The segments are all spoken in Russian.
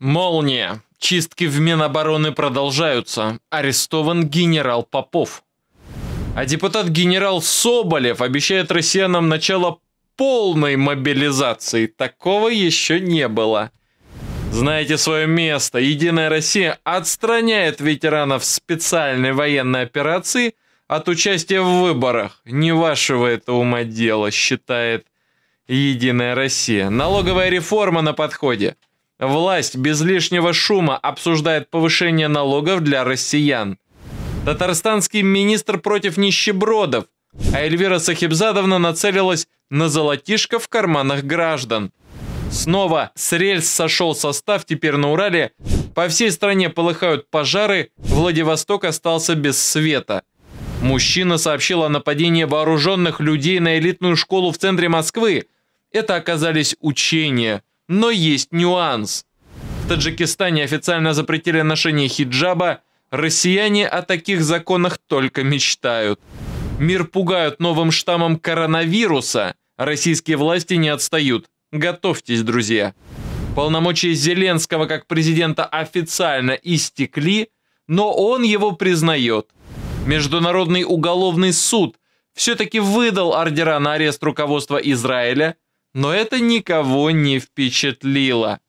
Молния. Чистки в Минобороны продолжаются. Арестован генерал Попов. А депутат-генерал Соболев обещает россиянам начало полной мобилизации. Такого еще не было. Знаете свое место. Единая Россия отстраняет ветеранов специальной военной операции от участия в выборах. Не вашего это ума дело, считает Единая Россия. Налоговая реформа на подходе. Власть без лишнего шума обсуждает повышение налогов для россиян. Татарстанский министр против нищебродов, а Эльвира Сахибзадовна нацелилась на золотишко в карманах граждан. Снова с рельс сошел состав, теперь на Урале. По всей стране полыхают пожары, Владивосток остался без света. Мужчина сообщил о нападении вооруженных людей на элитную школу в центре Москвы. Это оказались учения – но есть нюанс. В Таджикистане официально запретили ношение хиджаба, россияне о таких законах только мечтают. Мир пугают новым штаммом коронавируса, российские власти не отстают. Готовьтесь, друзья. Полномочия Зеленского как президента официально истекли, но он его признает. Международный уголовный суд все-таки выдал ордера на арест руководства Израиля – но это никого не впечатлило.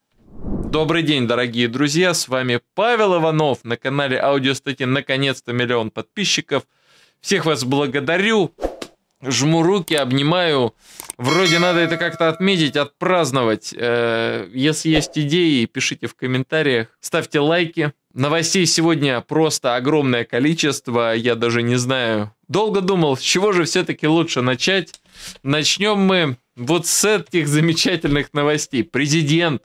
Добрый день, дорогие друзья, с вами Павел Иванов на канале Аудиостати «Наконец-то миллион подписчиков». Всех вас благодарю, жму руки, обнимаю. Вроде надо это как-то отметить, отпраздновать. Э, если есть идеи, пишите в комментариях, ставьте лайки. Новостей сегодня просто огромное количество, я даже не знаю. Долго думал, с чего же все-таки лучше начать. Начнем мы вот с этих замечательных новостей президент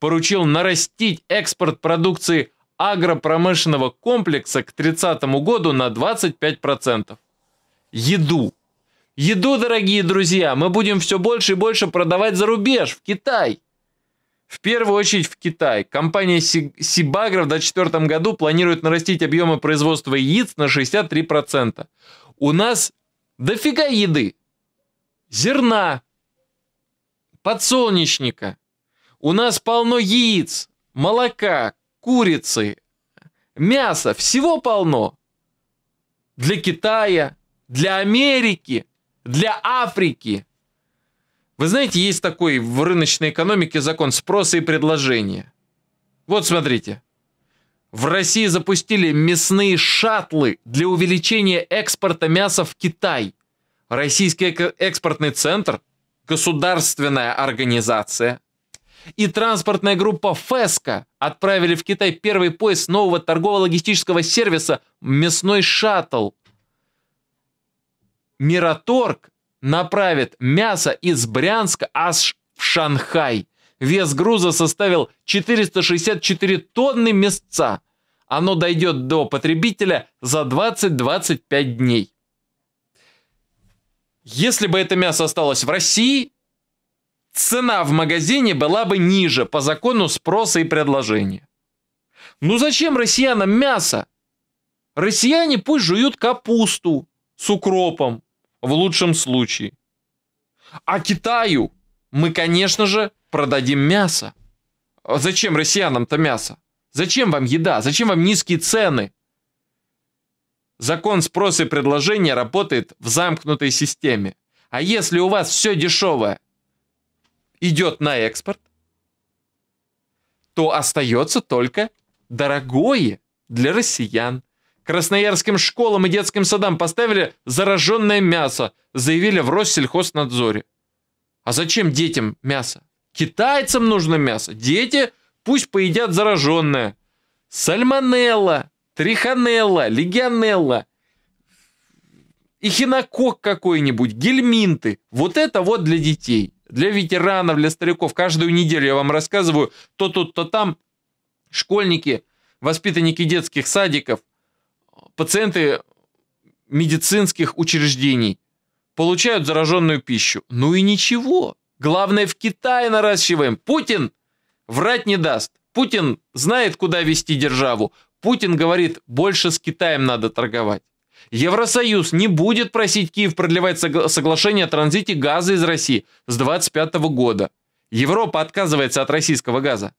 поручил нарастить экспорт продукции агропромышленного комплекса к 30 году на 25%. Еду. Еду, дорогие друзья, мы будем все больше и больше продавать за рубеж, в Китай. В первую очередь в Китай. Компания Сибагра в 2024 году планирует нарастить объемы производства яиц на 63%. У нас дофига еды, зерна, подсолнечника. У нас полно яиц, молока, курицы, мяса, всего полно. Для Китая, для Америки, для Африки. Вы знаете, есть такой в рыночной экономике закон спроса и предложения. Вот смотрите. В России запустили мясные шатлы для увеличения экспорта мяса в Китай. Российский экспортный центр – государственная организация, и транспортная группа «Феска» отправили в Китай первый поезд нового торгово-логистического сервиса «Мясной шаттл». «Мираторг» направит мясо из Брянска аж в Шанхай. Вес груза составил 464 тонны мясца. Оно дойдет до потребителя за 20-25 дней. Если бы это мясо осталось в России, цена в магазине была бы ниже по закону спроса и предложения. Ну зачем россиянам мясо? Россияне пусть жуют капусту с укропом, в лучшем случае. А Китаю мы, конечно же, продадим мясо. зачем россиянам-то мясо? Зачем вам еда? Зачем вам низкие цены? Закон спрос и предложения работает в замкнутой системе. А если у вас все дешевое идет на экспорт, то остается только дорогое для россиян. Красноярским школам и детским садам поставили зараженное мясо, заявили в Россельхознадзоре. А зачем детям мясо? Китайцам нужно мясо. Дети пусть поедят зараженное. Сальмонелла, трихонелла, легионелла, эхинокок какой-нибудь, гельминты. Вот это вот для детей, для ветеранов, для стариков. Каждую неделю я вам рассказываю, то тут, то там школьники, воспитанники детских садиков, пациенты медицинских учреждений получают зараженную пищу. Ну и ничего. Главное, в Китае наращиваем. Путин врать не даст. Путин знает, куда вести державу. Путин говорит, больше с Китаем надо торговать. Евросоюз не будет просить Киев продлевать согла соглашение о транзите газа из России с 2025 года. Европа отказывается от российского газа.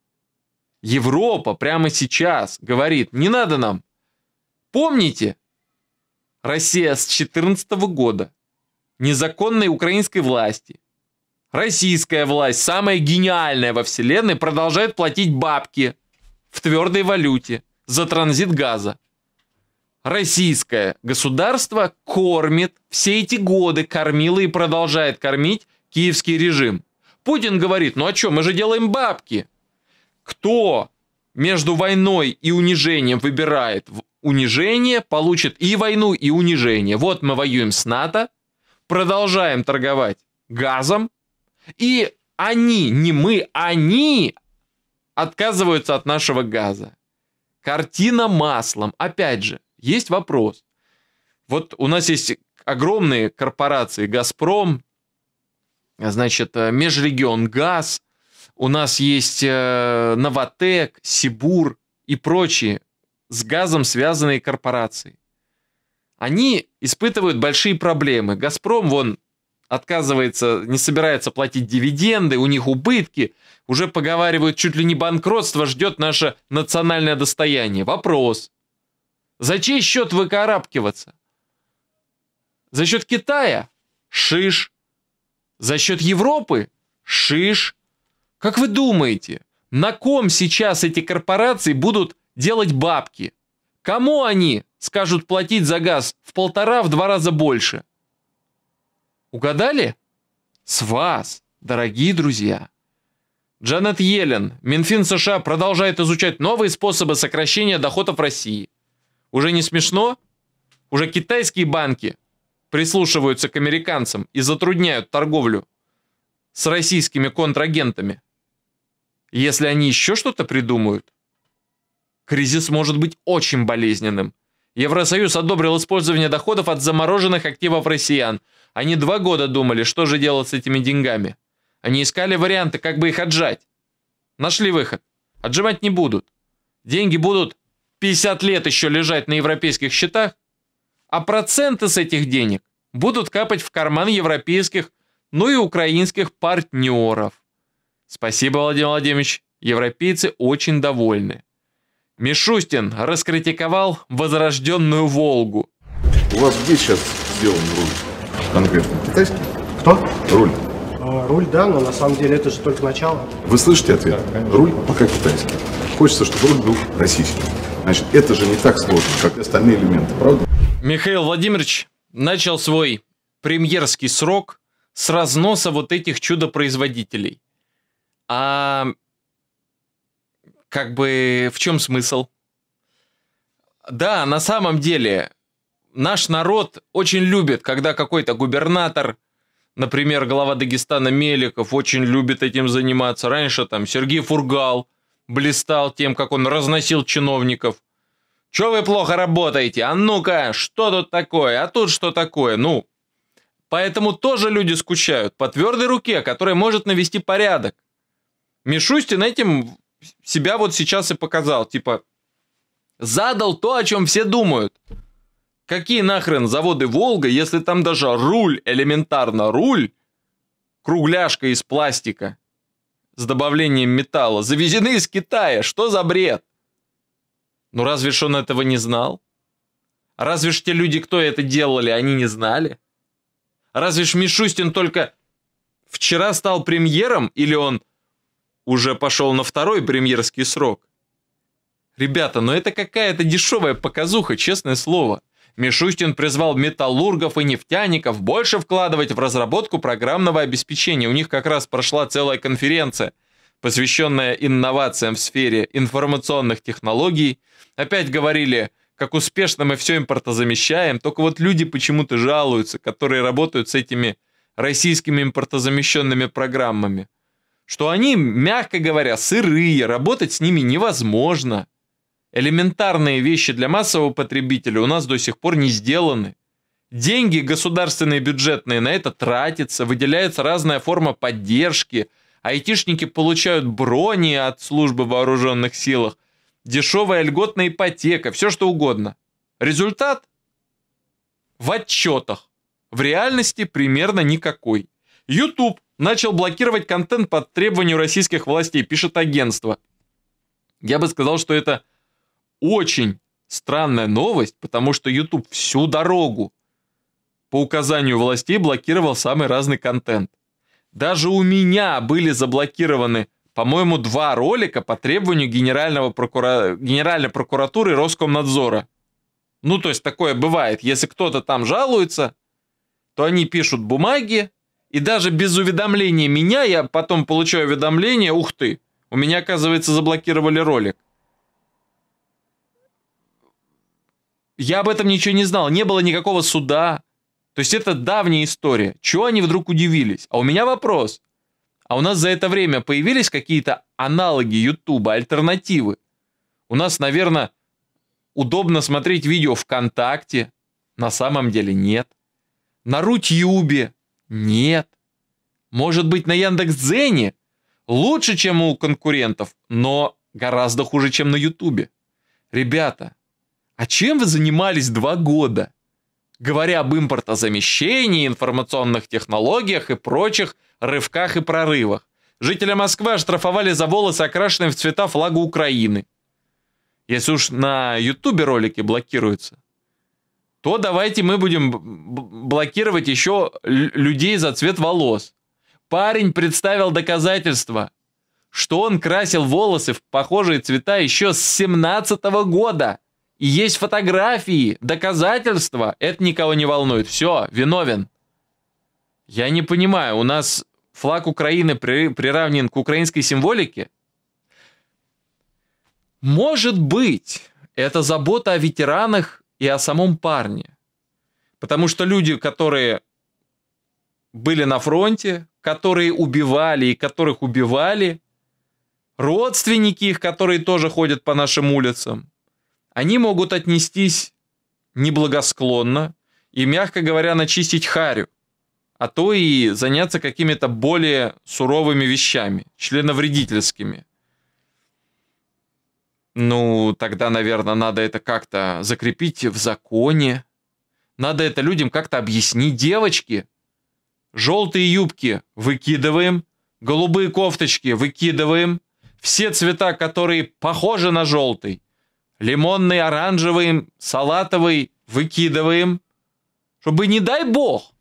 Европа прямо сейчас говорит, не надо нам. Помните, Россия с 2014 года незаконной украинской власти, российская власть, самая гениальная во вселенной, продолжает платить бабки в твердой валюте – за транзит газа. Российское государство кормит, все эти годы кормило и продолжает кормить киевский режим. Путин говорит, ну а что, мы же делаем бабки. Кто между войной и унижением выбирает унижение, получит и войну, и унижение. Вот мы воюем с НАТО, продолжаем торговать газом, и они, не мы, они отказываются от нашего газа. Картина маслом. Опять же, есть вопрос. Вот у нас есть огромные корпорации «Газпром», значит, э, «Межрегион Газ», у нас есть э, «Новотек», «Сибур» и прочие с газом связанные корпорации. Они испытывают большие проблемы. «Газпром», вон, отказывается, не собирается платить дивиденды, у них убытки, уже поговаривают, чуть ли не банкротство ждет наше национальное достояние. Вопрос. За чей счет вы карабкиваться? За счет Китая? Шиш. За счет Европы? Шиш. Как вы думаете, на ком сейчас эти корпорации будут делать бабки? Кому они скажут платить за газ в полтора-в два раза больше? Угадали? С вас, дорогие друзья! Джанет Йеллен, Минфин США продолжает изучать новые способы сокращения доходов России. Уже не смешно? Уже китайские банки прислушиваются к американцам и затрудняют торговлю с российскими контрагентами. Если они еще что-то придумают, кризис может быть очень болезненным. Евросоюз одобрил использование доходов от замороженных активов россиян – они два года думали, что же делать с этими деньгами. Они искали варианты, как бы их отжать. Нашли выход. Отжимать не будут. Деньги будут 50 лет еще лежать на европейских счетах, а проценты с этих денег будут капать в карман европейских, ну и украинских партнеров. Спасибо, Владимир Владимирович, европейцы очень довольны. Мишустин раскритиковал возрожденную «Волгу». У вас где сейчас сделан грунт? конкретно китайский? Кто? Руль. А, руль, да, но на самом деле это же только начало. Вы слышите ответ? Да, конечно. руль пока китайский. Хочется, чтобы руль был российским. Значит, это же не так сложно, как остальные элементы, правда? Михаил Владимирович начал свой премьерский срок с разноса вот этих чудо-производителей. А как бы в чем смысл? Да, на самом деле наш народ очень любит, когда какой-то губернатор, например, глава Дагестана Меликов, очень любит этим заниматься. Раньше там Сергей Фургал блистал тем, как он разносил чиновников. Чё вы плохо работаете? А ну-ка, что тут такое? А тут что такое? Ну, поэтому тоже люди скучают по твердой руке, которая может навести порядок. Мишустин этим себя вот сейчас и показал. Типа, задал то, о чем все думают. Какие нахрен заводы «Волга», если там даже руль, элементарно руль, кругляшка из пластика с добавлением металла, завезены из Китая, что за бред? Ну разве ж он этого не знал? Разве ж те люди, кто это делали, они не знали? Разве ж Мишустин только вчера стал премьером или он уже пошел на второй премьерский срок? Ребята, но ну это какая-то дешевая показуха, честное слово. Мишустин призвал металлургов и нефтяников больше вкладывать в разработку программного обеспечения. У них как раз прошла целая конференция, посвященная инновациям в сфере информационных технологий. Опять говорили, как успешно мы все импортозамещаем, только вот люди почему-то жалуются, которые работают с этими российскими импортозамещенными программами, что они, мягко говоря, сырые, работать с ними невозможно. Элементарные вещи для массового потребителя у нас до сих пор не сделаны. Деньги государственные бюджетные на это тратятся, выделяется разная форма поддержки, айтишники получают брони от службы вооруженных силах, дешевая льготная ипотека, все что угодно. Результат? В отчетах. В реальности примерно никакой. YouTube начал блокировать контент по требованию российских властей, пишет агентство. Я бы сказал, что это очень странная новость, потому что YouTube всю дорогу по указанию властей блокировал самый разный контент. Даже у меня были заблокированы, по-моему, два ролика по требованию Генерального прокура... Генеральной прокуратуры и Роскомнадзора. Ну, то есть такое бывает. Если кто-то там жалуется, то они пишут бумаги, и даже без уведомления меня я потом получаю уведомление, ух ты, у меня, оказывается, заблокировали ролик. Я об этом ничего не знал, не было никакого суда. То есть это давняя история. Чего они вдруг удивились? А у меня вопрос. А у нас за это время появились какие-то аналоги Ютуба, альтернативы? У нас, наверное, удобно смотреть видео ВКонтакте. На самом деле нет. На Рутьюбе нет. Может быть, на Яндекс.Дзене лучше, чем у конкурентов, но гораздо хуже, чем на Ютубе. Ребята, а чем вы занимались два года? Говоря об импортозамещении, информационных технологиях и прочих рывках и прорывах. Жителя Москвы оштрафовали за волосы, окрашенные в цвета флага Украины. Если уж на Ютубе ролики блокируются, то давайте мы будем блокировать еще людей за цвет волос. Парень представил доказательства, что он красил волосы в похожие цвета еще с 17 года. И есть фотографии, доказательства. Это никого не волнует. Все, виновен. Я не понимаю, у нас флаг Украины при, приравнен к украинской символике? Может быть, это забота о ветеранах и о самом парне. Потому что люди, которые были на фронте, которые убивали и которых убивали, родственники их, которые тоже ходят по нашим улицам – они могут отнестись неблагосклонно и, мягко говоря, начистить харю, а то и заняться какими-то более суровыми вещами, членовредительскими. Ну, тогда, наверное, надо это как-то закрепить в законе. Надо это людям как-то объяснить. Девочки, желтые юбки выкидываем, голубые кофточки выкидываем, все цвета, которые похожи на желтый, лимонный, оранжевый, салатовый выкидываем, чтобы не дай бог.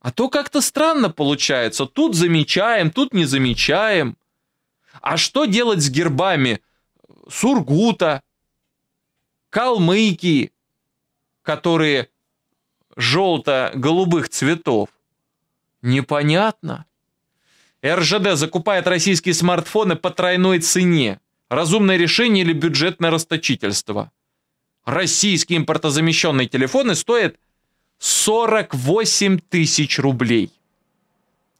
А то как-то странно получается. Тут замечаем, тут не замечаем. А что делать с гербами Сургута, Калмыкии, которые желто-голубых цветов? Непонятно. РЖД закупает российские смартфоны по тройной цене разумное решение или бюджетное расточительство. Российские импортозамещенные телефоны стоят 48 тысяч рублей.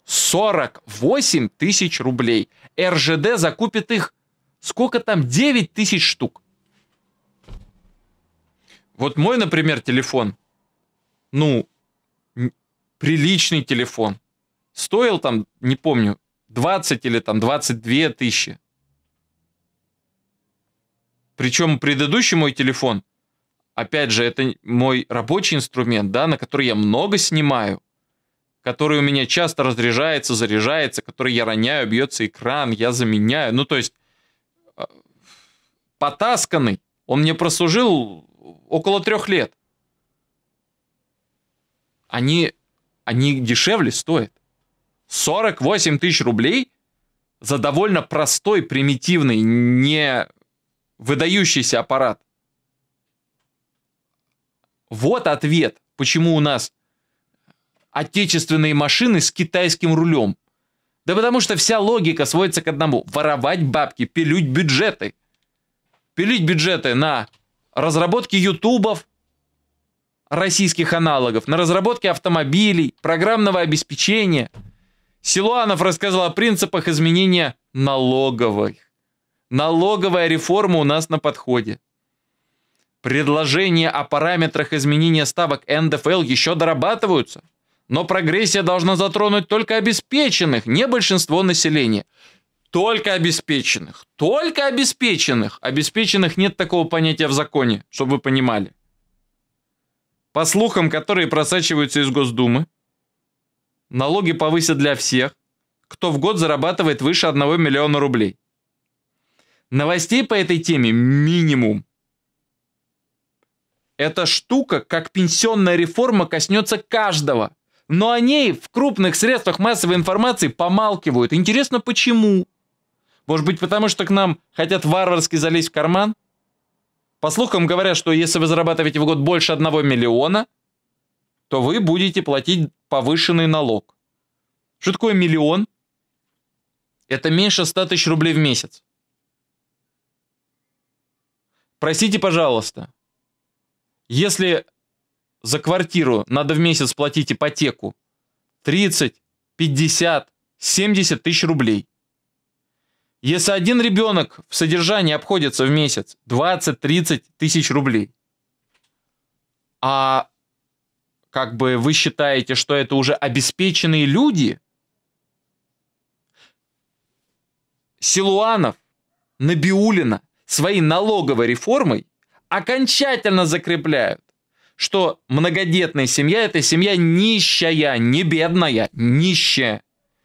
48 тысяч рублей. РЖД закупит их, сколько там, 9 тысяч штук. Вот мой, например, телефон, ну, приличный телефон, стоил там, не помню, 20 или там 22 тысячи. Причем предыдущий мой телефон, опять же, это мой рабочий инструмент, да, на который я много снимаю, который у меня часто разряжается, заряжается, который я роняю, бьется экран, я заменяю. Ну, то есть, э, потасканный, он мне прослужил около трех лет. Они, они дешевле стоят. 48 тысяч рублей за довольно простой, примитивный, не выдающийся аппарат. Вот ответ, почему у нас отечественные машины с китайским рулем. Да потому что вся логика сводится к одному. Воровать бабки, пилить бюджеты. Пилить бюджеты на разработке ютубов, российских аналогов, на разработке автомобилей, программного обеспечения. Силуанов рассказал о принципах изменения налоговых. Налоговая реформа у нас на подходе. Предложения о параметрах изменения ставок НДФЛ еще дорабатываются, но прогрессия должна затронуть только обеспеченных, не большинство населения. Только обеспеченных. Только обеспеченных. Обеспеченных нет такого понятия в законе, чтобы вы понимали. По слухам, которые просачиваются из Госдумы, налоги повысят для всех, кто в год зарабатывает выше 1 миллиона рублей. Новостей по этой теме минимум. Эта штука, как пенсионная реформа, коснется каждого. Но о ней в крупных средствах массовой информации помалкивают. Интересно, почему? Может быть, потому что к нам хотят варварски залезть в карман? По слухам говорят, что если вы зарабатываете в год больше 1 миллиона, то вы будете платить повышенный налог. Что такое миллион? Это меньше 100 тысяч рублей в месяц. Простите, пожалуйста, если за квартиру надо в месяц платить ипотеку 30, 50, 70 тысяч рублей. Если один ребенок в содержании обходится в месяц 20-30 тысяч рублей, а как бы вы считаете, что это уже обеспеченные люди? Силуанов, Набиулина – своей налоговой реформой окончательно закрепляют, что многодетная семья – это семья нищая, не бедная, нищая.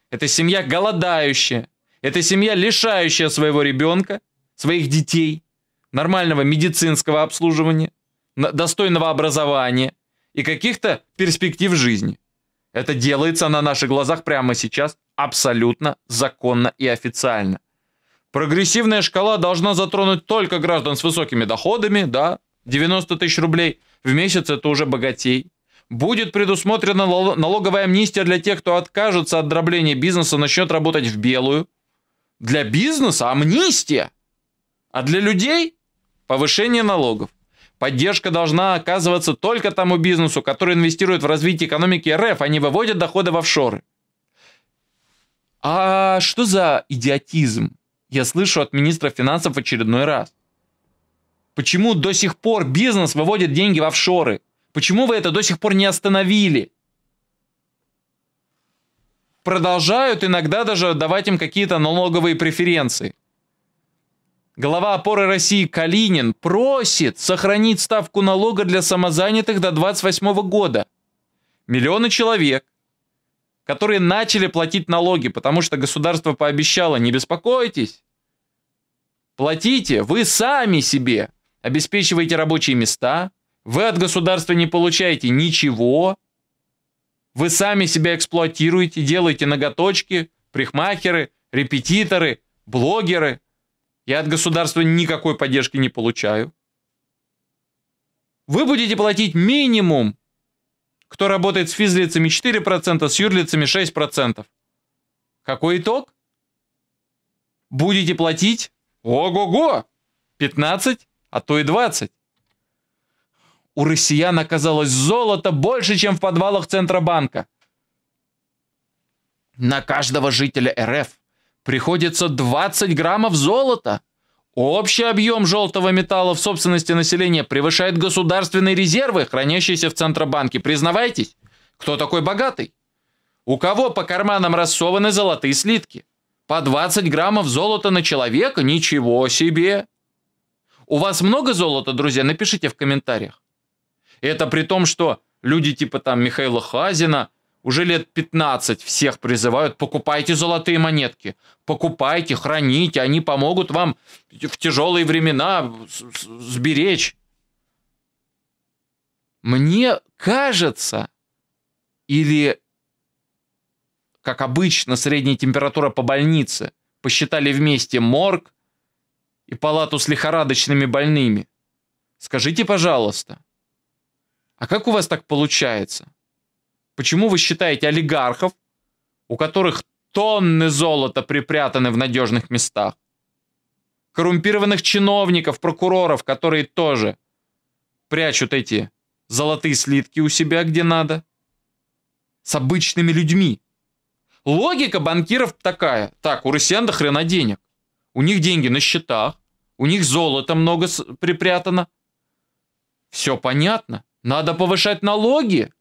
Это семья голодающая. Это семья, лишающая своего ребенка, своих детей, нормального медицинского обслуживания, достойного образования и каких-то перспектив жизни. Это делается на наших глазах прямо сейчас абсолютно законно и официально. Прогрессивная шкала должна затронуть только граждан с высокими доходами, да, 90 тысяч рублей в месяц это уже богатей. Будет предусмотрена налоговая амнистия для тех, кто откажется от дробления бизнеса, начнет работать в белую. Для бизнеса амнистия, а для людей повышение налогов. Поддержка должна оказываться только тому бизнесу, который инвестирует в развитие экономики РФ, а не выводит доходы в офшоры. А что за идиотизм? Я слышу от министра финансов в очередной раз. Почему до сих пор бизнес выводит деньги в офшоры? Почему вы это до сих пор не остановили? Продолжают иногда даже давать им какие-то налоговые преференции. Глава опоры России Калинин просит сохранить ставку налога для самозанятых до 2028 года. Миллионы человек – которые начали платить налоги, потому что государство пообещало, не беспокойтесь, платите, вы сами себе обеспечиваете рабочие места, вы от государства не получаете ничего, вы сами себя эксплуатируете, делаете ноготочки, прихмахеры, репетиторы, блогеры. Я от государства никакой поддержки не получаю. Вы будете платить минимум кто работает с физлицами 4%, с юрлицами 6%. Какой итог? Будете платить? Ого-го! 15, а то и 20. У россиян оказалось золото больше, чем в подвалах Центробанка. На каждого жителя РФ приходится 20 граммов золота – Общий объем желтого металла в собственности населения превышает государственные резервы, хранящиеся в Центробанке. Признавайтесь, кто такой богатый? У кого по карманам рассованы золотые слитки? По 20 граммов золота на человека? Ничего себе! У вас много золота, друзья? Напишите в комментариях. Это при том, что люди типа там Михаила Хазина – уже лет 15 всех призывают, покупайте золотые монетки, покупайте, храните, они помогут вам в тяжелые времена сберечь. Мне кажется, или, как обычно, средняя температура по больнице, посчитали вместе морг и палату с лихорадочными больными. Скажите, пожалуйста, а как у вас так получается? Почему вы считаете олигархов, у которых тонны золота припрятаны в надежных местах? Коррумпированных чиновников, прокуроров, которые тоже прячут эти золотые слитки у себя где надо? С обычными людьми. Логика банкиров такая. Так, у россиян до хрена денег. У них деньги на счетах, у них золото много припрятано. Все понятно. Надо повышать налоги.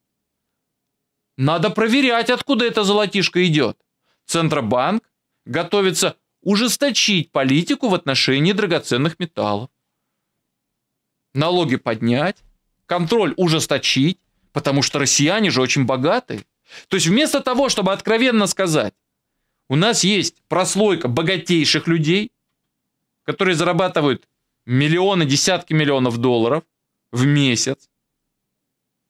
Надо проверять, откуда это золотишко идет. Центробанк готовится ужесточить политику в отношении драгоценных металлов. Налоги поднять, контроль ужесточить, потому что россияне же очень богатые. То есть вместо того, чтобы откровенно сказать, у нас есть прослойка богатейших людей, которые зарабатывают миллионы, десятки миллионов долларов в месяц,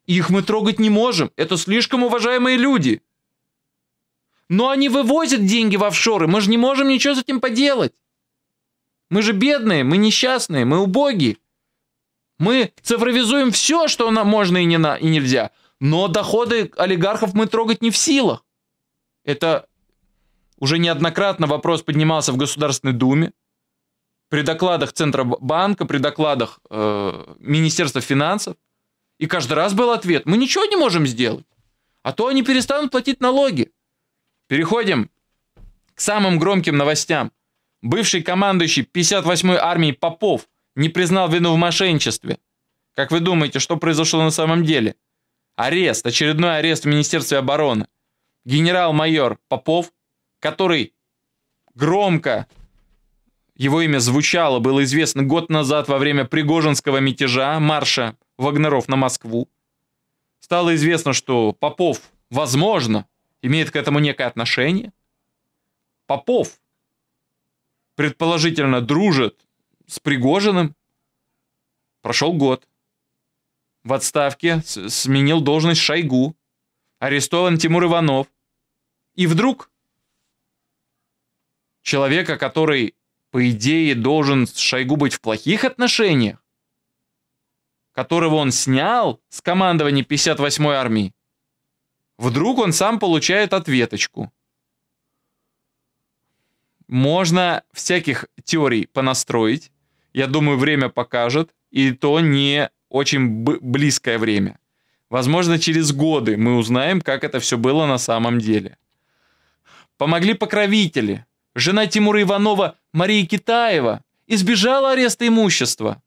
их мы трогать не можем, это слишком уважаемые люди. Но они вывозят деньги в офшоры, мы же не можем ничего с этим поделать. Мы же бедные, мы несчастные, мы убогие. Мы цифровизуем все, что нам можно и, не на, и нельзя, но доходы олигархов мы трогать не в силах. Это уже неоднократно вопрос поднимался в Государственной Думе. При докладах Центробанка, при докладах э, Министерства финансов. И каждый раз был ответ, мы ничего не можем сделать, а то они перестанут платить налоги. Переходим к самым громким новостям. Бывший командующий 58-й армии Попов не признал вину в мошенничестве. Как вы думаете, что произошло на самом деле? Арест, очередной арест в Министерстве обороны. Генерал-майор Попов, который громко его имя звучало, было известно год назад во время Пригожинского мятежа, марша Вагнеров на Москву. Стало известно, что Попов, возможно, имеет к этому некое отношение. Попов предположительно дружит с Пригожиным. Прошел год. В отставке сменил должность Шойгу. Арестован Тимур Иванов. И вдруг человека, который, по идее, должен с Шойгу быть в плохих отношениях, которого он снял с командования 58-й армии, вдруг он сам получает ответочку. Можно всяких теорий понастроить. Я думаю, время покажет, и то не очень близкое время. Возможно, через годы мы узнаем, как это все было на самом деле. Помогли покровители. Жена Тимура Иванова Мария Китаева избежала ареста имущества.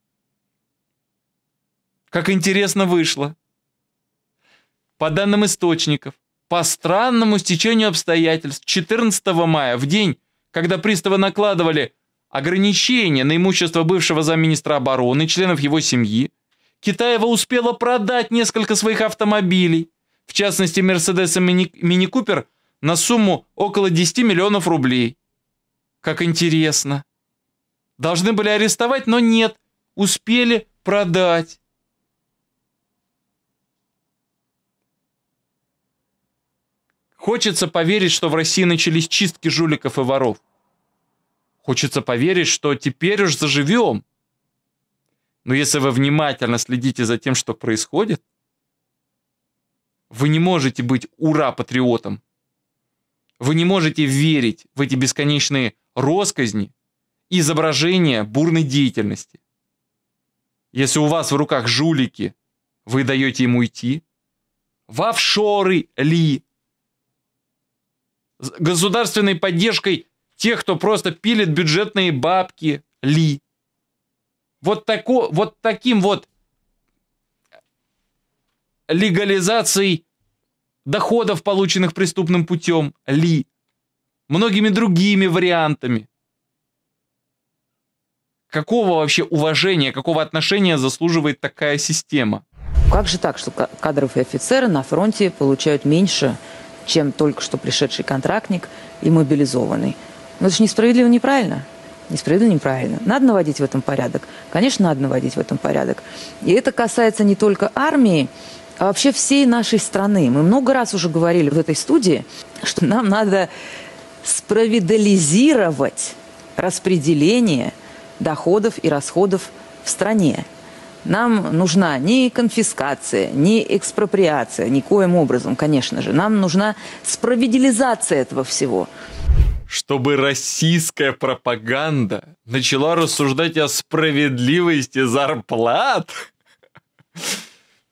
Как интересно вышло. По данным источников, по странному стечению обстоятельств, 14 мая, в день, когда приставы накладывали ограничения на имущество бывшего замминистра обороны и членов его семьи, Китаева успела продать несколько своих автомобилей, в частности, Мерседес и Мини Купер, на сумму около 10 миллионов рублей. Как интересно. Должны были арестовать, но нет, успели продать. Хочется поверить, что в России начались чистки жуликов и воров. Хочется поверить, что теперь уж заживем. Но если вы внимательно следите за тем, что происходит, вы не можете быть ура-патриотом. Вы не можете верить в эти бесконечные росказни, изображения бурной деятельности. Если у вас в руках жулики, вы даете им уйти. В офшоры ли государственной поддержкой тех, кто просто пилит бюджетные бабки, ли. Вот, тако, вот таким вот легализацией доходов, полученных преступным путем, ли. Многими другими вариантами. Какого вообще уважения, какого отношения заслуживает такая система? Как же так, что кадровые офицеры на фронте получают меньше чем только что пришедший контрактник и мобилизованный. Но это же несправедливо, неправильно. Несправедливо, неправильно. Надо наводить в этом порядок. Конечно, надо наводить в этом порядок. И это касается не только армии, а вообще всей нашей страны. Мы много раз уже говорили в этой студии, что нам надо справедализировать распределение доходов и расходов в стране. Нам нужна не конфискация, не экспроприация, никоим образом, конечно же. Нам нужна справедилизация этого всего чтобы российская пропаганда начала рассуждать о справедливости зарплат.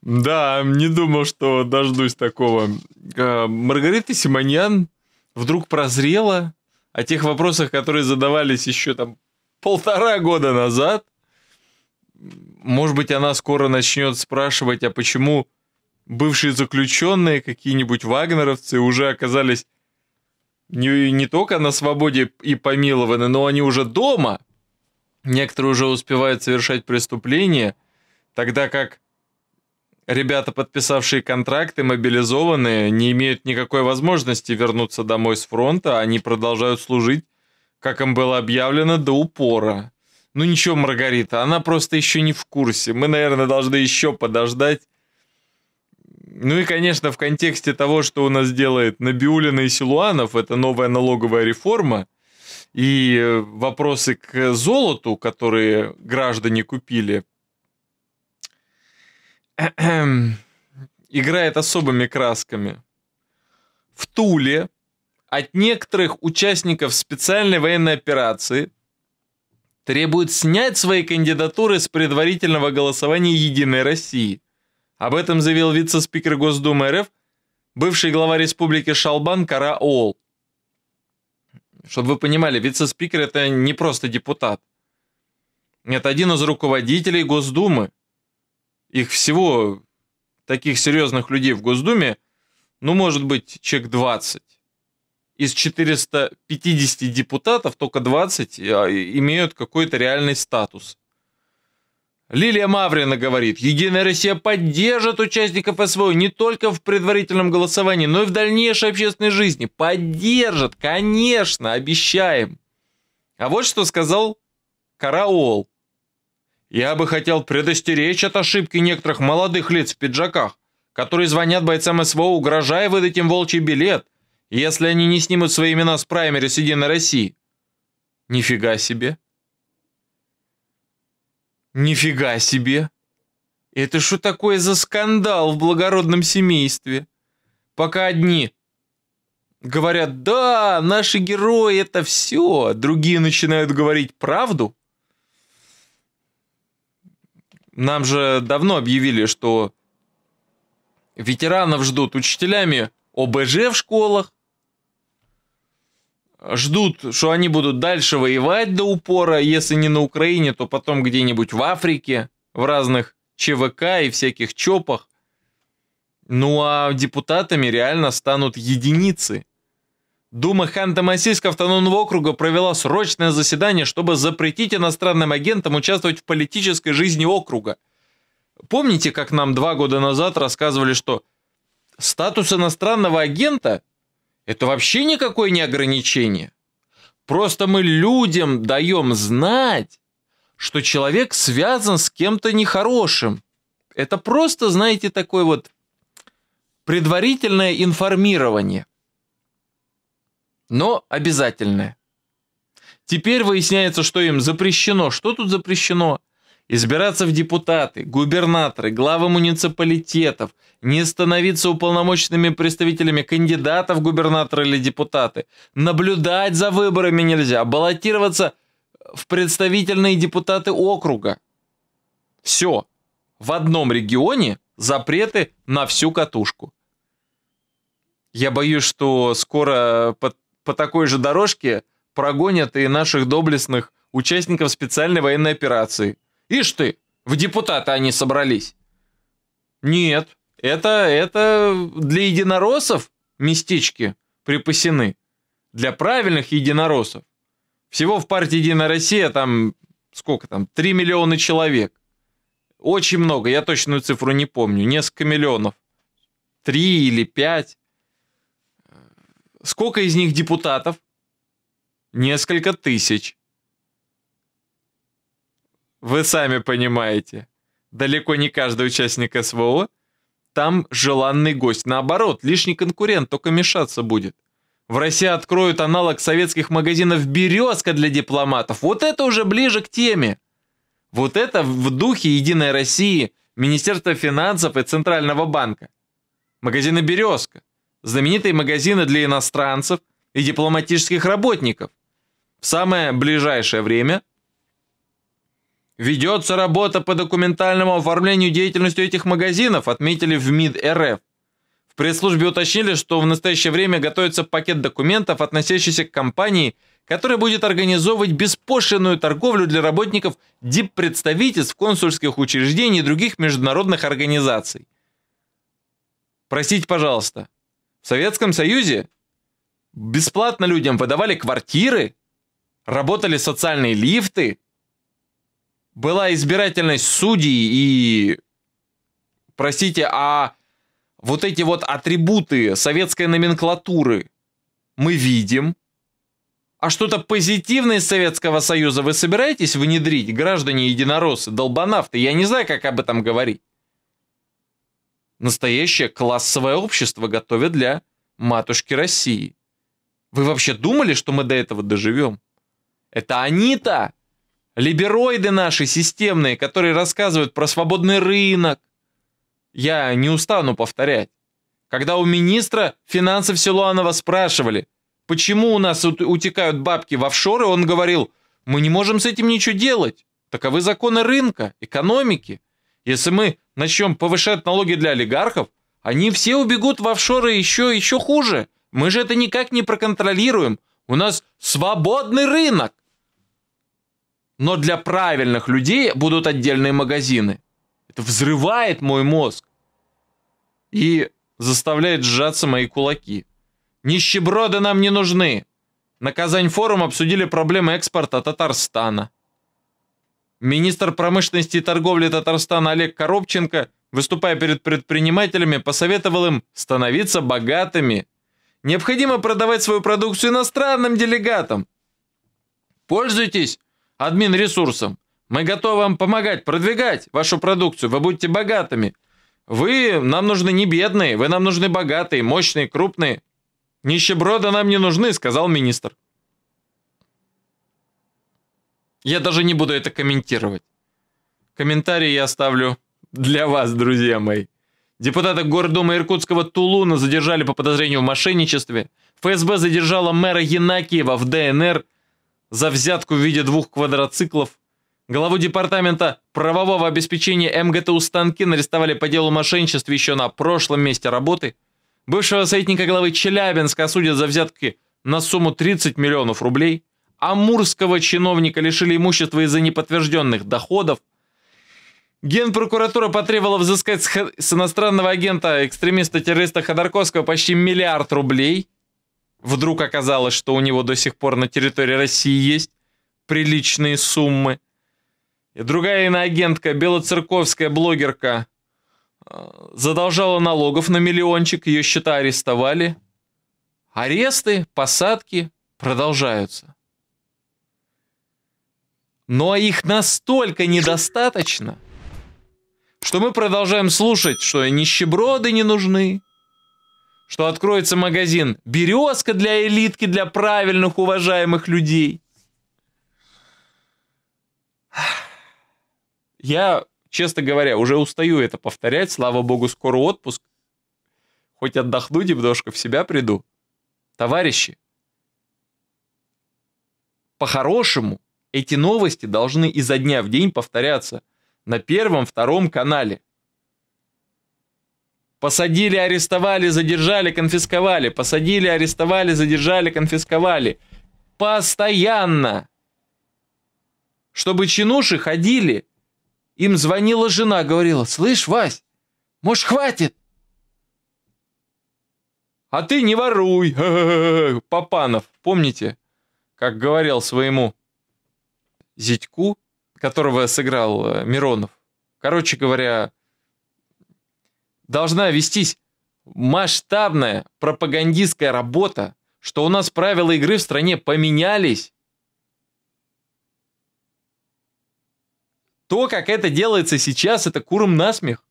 Да, не думал, что дождусь такого. Э, Маргарита Симоньян вдруг прозрела о тех вопросах, которые задавались еще там полтора года назад. Может быть, она скоро начнет спрашивать, а почему бывшие заключенные, какие-нибудь вагнеровцы, уже оказались не, не только на свободе и помилованы, но они уже дома. Некоторые уже успевают совершать преступления, тогда как ребята, подписавшие контракты, мобилизованные, не имеют никакой возможности вернуться домой с фронта, они продолжают служить, как им было объявлено, до упора. Ну ничего, Маргарита, она просто еще не в курсе. Мы, наверное, должны еще подождать. Ну и, конечно, в контексте того, что у нас делает Набиулина и Силуанов, это новая налоговая реформа, и э, вопросы к золоту, которые граждане купили, играет особыми красками. В Туле от некоторых участников специальной военной операции требует снять свои кандидатуры с предварительного голосования «Единой России». Об этом заявил вице-спикер Госдумы РФ, бывший глава республики Шалбан Караол. Чтобы вы понимали, вице-спикер – это не просто депутат. Это один из руководителей Госдумы. Их всего, таких серьезных людей в Госдуме, ну, может быть, человек 20 из 450 депутатов только 20 э, имеют какой-то реальный статус. Лилия Маврина говорит, Единая Россия поддержит участников СВО не только в предварительном голосовании, но и в дальнейшей общественной жизни. Поддержит, конечно, обещаем. А вот что сказал Караол. Я бы хотел предостеречь от ошибки некоторых молодых лиц в пиджаках, которые звонят бойцам СВО, угрожая выдать им волчий билет – если они не снимут свои имена с праймери с Единой России. Нифига себе. Нифига себе. Это что такое за скандал в благородном семействе? Пока одни говорят, да, наши герои это все, а другие начинают говорить правду. Нам же давно объявили, что ветеранов ждут учителями ОБЖ в школах, ждут, что они будут дальше воевать до упора, если не на Украине, то потом где-нибудь в Африке, в разных ЧВК и всяких ЧОПах. Ну а депутатами реально станут единицы. Дума Ханты-Мансийского автономного округа провела срочное заседание, чтобы запретить иностранным агентам участвовать в политической жизни округа. Помните, как нам два года назад рассказывали, что статус иностранного агента это вообще никакое не ограничение. Просто мы людям даем знать, что человек связан с кем-то нехорошим. Это просто, знаете, такое вот предварительное информирование. Но обязательное. Теперь выясняется, что им запрещено. Что тут запрещено? избираться в депутаты, губернаторы, главы муниципалитетов, не становиться уполномоченными представителями кандидатов в губернаторы или депутаты, наблюдать за выборами нельзя, баллотироваться в представительные депутаты округа. Все. В одном регионе запреты на всю катушку. Я боюсь, что скоро по, по такой же дорожке прогонят и наших доблестных участников специальной военной операции – Ишь ты, в депутаты они собрались. Нет, это, это для единороссов местечки припасены. Для правильных единороссов. Всего в партии «Единая Россия» там сколько там, 3 миллиона человек. Очень много, я точную цифру не помню, несколько миллионов. три или пять. Сколько из них депутатов? Несколько тысяч вы сами понимаете, далеко не каждый участник СВО там желанный гость. Наоборот, лишний конкурент только мешаться будет. В России откроют аналог советских магазинов «Березка» для дипломатов. Вот это уже ближе к теме. Вот это в духе «Единой России», Министерства финансов и Центрального банка. Магазины «Березка» – знаменитые магазины для иностранцев и дипломатических работников. В самое ближайшее время Ведется работа по документальному оформлению деятельности этих магазинов, отметили в МИД РФ. В пресс-службе уточнили, что в настоящее время готовится пакет документов, относящийся к компании, которая будет организовывать беспошлиную торговлю для работников диппредставительств, консульских учреждений и других международных организаций. Простите, пожалуйста, в Советском Союзе бесплатно людям выдавали квартиры, работали социальные лифты – была избирательность судей и, простите, а вот эти вот атрибуты советской номенклатуры мы видим. А что-то позитивное из Советского Союза вы собираетесь внедрить, граждане единороссы, долбанавты? Я не знаю, как об этом говорить. Настоящее классовое общество готовят для матушки России. Вы вообще думали, что мы до этого доживем? Это они-то Либероиды наши системные, которые рассказывают про свободный рынок. Я не устану повторять. Когда у министра финансов Силуанова спрашивали, почему у нас утекают бабки в офшоры, он говорил, мы не можем с этим ничего делать. Таковы законы рынка, экономики. Если мы начнем повышать налоги для олигархов, они все убегут в офшоры еще, еще хуже. Мы же это никак не проконтролируем. У нас свободный рынок но для правильных людей будут отдельные магазины. Это взрывает мой мозг и заставляет сжаться мои кулаки. Нищеброды нам не нужны. На Казань форум обсудили проблемы экспорта Татарстана. Министр промышленности и торговли Татарстана Олег Коробченко, выступая перед предпринимателями, посоветовал им становиться богатыми. Необходимо продавать свою продукцию иностранным делегатам. Пользуйтесь админ ресурсом. Мы готовы вам помогать, продвигать вашу продукцию. Вы будете богатыми. Вы нам нужны не бедные, вы нам нужны богатые, мощные, крупные. Нищеброды нам не нужны, сказал министр. Я даже не буду это комментировать. Комментарии я оставлю для вас, друзья мои. Депутата Гордума Иркутского Тулуна задержали по подозрению в мошенничестве. ФСБ задержала мэра Янакиева в ДНР – за взятку в виде двух квадроциклов. Главу департамента правового обеспечения МГТУ Станкин арестовали по делу мошенничества еще на прошлом месте работы. Бывшего советника главы Челябинска осудят за взятки на сумму 30 миллионов рублей. Амурского чиновника лишили имущества из-за неподтвержденных доходов. Генпрокуратура потребовала взыскать с иностранного агента, экстремиста-террориста Ходорковского почти миллиард рублей – Вдруг оказалось, что у него до сих пор на территории России есть приличные суммы. И другая иноагентка, белоцерковская блогерка, э, задолжала налогов на миллиончик, ее счета арестовали. Аресты, посадки продолжаются. Но ну, а их настолько недостаточно, что мы продолжаем слушать, что нищеброды не нужны, что откроется магазин «Березка» для элитки, для правильных, уважаемых людей. Я, честно говоря, уже устаю это повторять. Слава богу, скоро отпуск. Хоть отдохну немножко, в себя приду. Товарищи, по-хорошему эти новости должны изо дня в день повторяться на первом, втором канале. Посадили, арестовали, задержали, конфисковали. Посадили, арестовали, задержали, конфисковали. Постоянно. Чтобы чинуши ходили. Им звонила жена, говорила, «Слышь, Вась, может, хватит?» «А ты не воруй!» Папанов, помните, как говорил своему зятьку, которого сыграл э, Миронов? Короче говоря, должна вестись масштабная пропагандистская работа, что у нас правила игры в стране поменялись. То, как это делается сейчас, это куром насмех.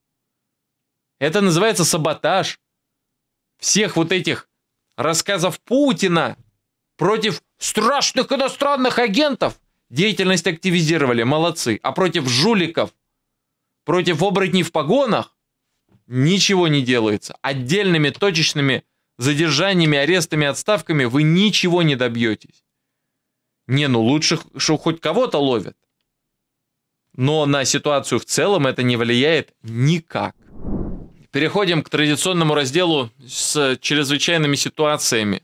Это называется саботаж. Всех вот этих рассказов Путина против страшных иностранных агентов деятельность активизировали, молодцы. А против жуликов, против оборотней в погонах ничего не делается. Отдельными точечными задержаниями, арестами, отставками вы ничего не добьетесь. Не, ну лучше, что хоть кого-то ловят. Но на ситуацию в целом это не влияет никак. Переходим к традиционному разделу с чрезвычайными ситуациями.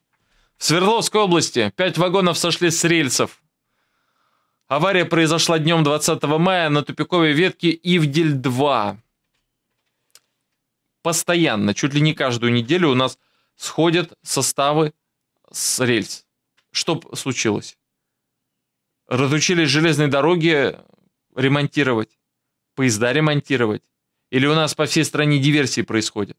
В Свердловской области 5 вагонов сошли с рельсов. Авария произошла днем 20 мая на тупиковой ветке Ивдель-2 постоянно, чуть ли не каждую неделю у нас сходят составы с рельс. Что случилось? Разучились железные дороги ремонтировать, поезда ремонтировать. Или у нас по всей стране диверсии происходят?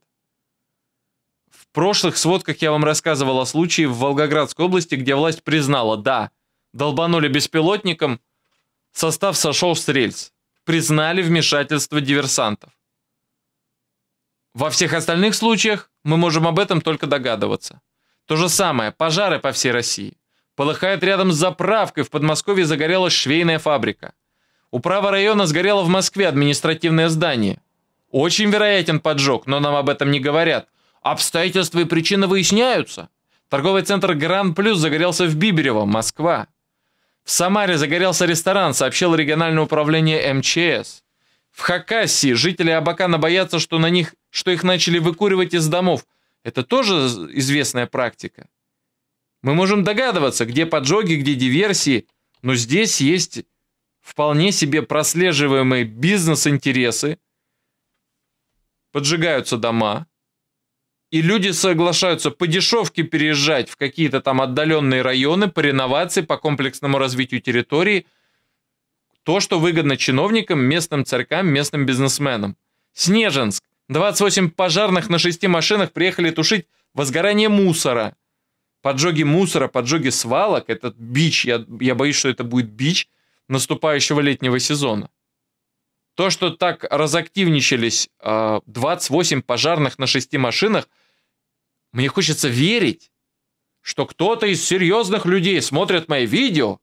В прошлых сводках я вам рассказывал о случае в Волгоградской области, где власть признала, да, долбанули беспилотником, состав сошел с рельс. Признали вмешательство диверсантов. Во всех остальных случаях мы можем об этом только догадываться. То же самое, пожары по всей России. Полыхает рядом с заправкой, в Подмосковье загорелась швейная фабрика. У Управа района сгорело в Москве административное здание. Очень вероятен поджог, но нам об этом не говорят. Обстоятельства и причины выясняются. Торговый центр Гранд Плюс» загорелся в Биберево, Москва. В Самаре загорелся ресторан, сообщил региональное управление МЧС. В Хакасии жители Абакана боятся, что, на них, что их начали выкуривать из домов. Это тоже известная практика. Мы можем догадываться, где поджоги, где диверсии, но здесь есть вполне себе прослеживаемые бизнес-интересы, поджигаются дома, и люди соглашаются по дешевке переезжать в какие-то там отдаленные районы по реновации, по комплексному развитию территории, то, что выгодно чиновникам, местным царькам, местным бизнесменам. Снежинск. 28 пожарных на 6 машинах приехали тушить возгорание мусора. Поджоги мусора, поджоги свалок, этот бич, я, я боюсь, что это будет бич наступающего летнего сезона. То, что так разактивничались э, а, 28 пожарных на 6 машинах, мне хочется верить, что кто-то из серьезных людей смотрит мои видео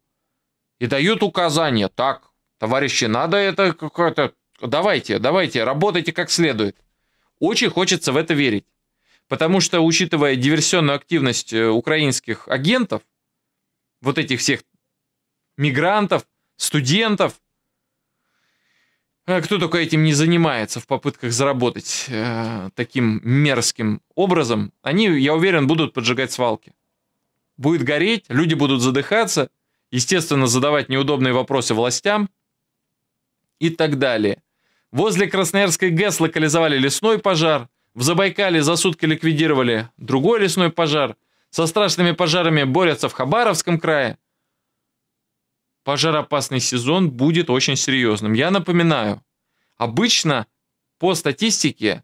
и дают указания. Так, Товарищи, надо это какое-то... Давайте, давайте, работайте как следует. Очень хочется в это верить. Потому что, учитывая диверсионную активность э, украинских агентов, вот этих всех мигрантов, студентов, а кто только этим не занимается в попытках заработать э, таким мерзким образом, они, я уверен, будут поджигать свалки. Будет гореть, люди будут задыхаться, естественно, задавать неудобные вопросы властям, и так далее. Возле Красноярской ГЭС локализовали лесной пожар, в Забайкале за сутки ликвидировали другой лесной пожар, со страшными пожарами борются в Хабаровском крае. Пожароопасный сезон будет очень серьезным. Я напоминаю, обычно по статистике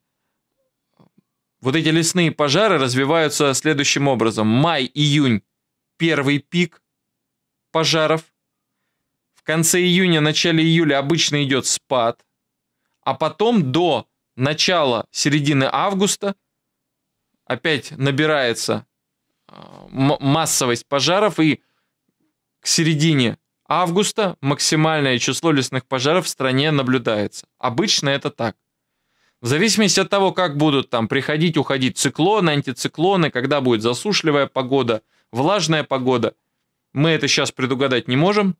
вот эти лесные пожары развиваются следующим образом. Май-июнь – первый пик пожаров – конце июня, начале июля обычно идет спад, а потом до начала середины августа опять набирается э, массовость пожаров, и к середине августа максимальное число лесных пожаров в стране наблюдается. Обычно это так. В зависимости от того, как будут там приходить, уходить циклоны, антициклоны, когда будет засушливая погода, влажная погода, мы это сейчас предугадать не можем,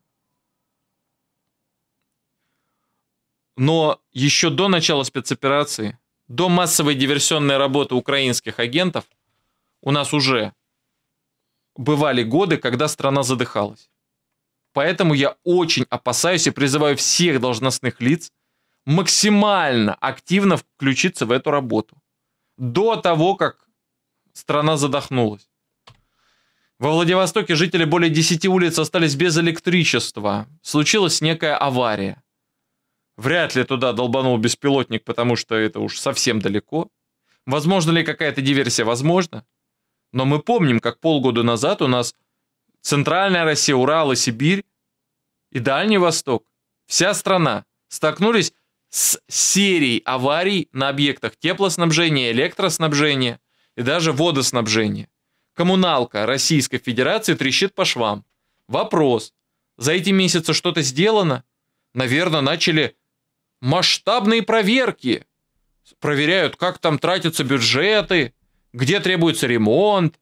Но еще до начала спецоперации, до массовой диверсионной работы украинских агентов, у нас уже бывали годы, когда страна задыхалась. Поэтому я очень опасаюсь и призываю всех должностных лиц максимально активно включиться в эту работу. До того, как страна задохнулась. Во Владивостоке жители более 10 улиц остались без электричества. Случилась некая авария. Вряд ли туда долбанул беспилотник, потому что это уж совсем далеко. Возможно ли какая-то диверсия? Возможно. Но мы помним, как полгода назад у нас Центральная Россия, Урал и Сибирь и Дальний Восток, вся страна столкнулись с серией аварий на объектах теплоснабжения, электроснабжения и даже водоснабжения. Коммуналка Российской Федерации трещит по швам. Вопрос. За эти месяцы что-то сделано? Наверное, начали масштабные проверки. Проверяют, как там тратятся бюджеты, где требуется ремонт,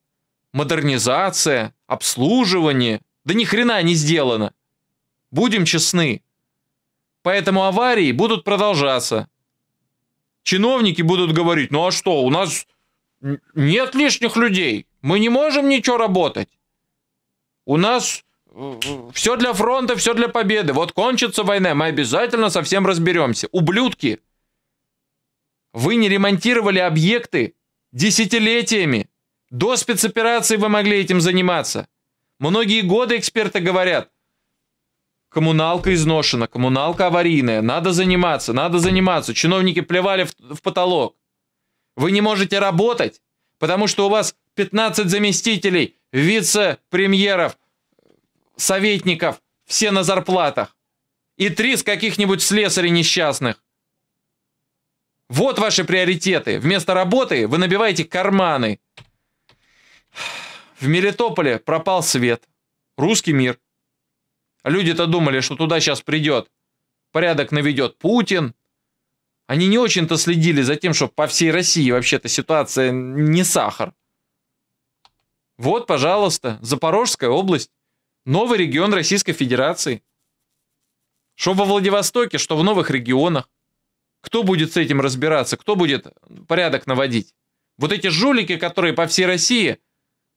модернизация, обслуживание. Да ни хрена не сделано. Будем честны. Поэтому аварии будут продолжаться. Чиновники будут говорить, ну а что, у нас нет лишних людей, мы не можем ничего работать. У нас все для фронта, все для победы. Вот кончится война, мы обязательно со всем разберемся. Ублюдки! Вы не ремонтировали объекты десятилетиями. До спецоперации вы могли этим заниматься. Многие годы эксперты говорят, коммуналка изношена, коммуналка аварийная, надо заниматься, надо заниматься. Чиновники плевали в, в потолок. Вы не можете работать, потому что у вас 15 заместителей, вице-премьеров, советников, все на зарплатах. И три с каких-нибудь слесарей несчастных. Вот ваши приоритеты. Вместо работы вы набиваете карманы. В Мелитополе пропал свет. Русский мир. Люди-то думали, что туда сейчас придет. Порядок наведет Путин. Они не очень-то следили за тем, что по всей России вообще-то ситуация не сахар. Вот, пожалуйста, Запорожская область. Новый регион Российской Федерации. Что во Владивостоке, что в новых регионах. Кто будет с этим разбираться, кто будет порядок наводить? Вот эти жулики, которые по всей России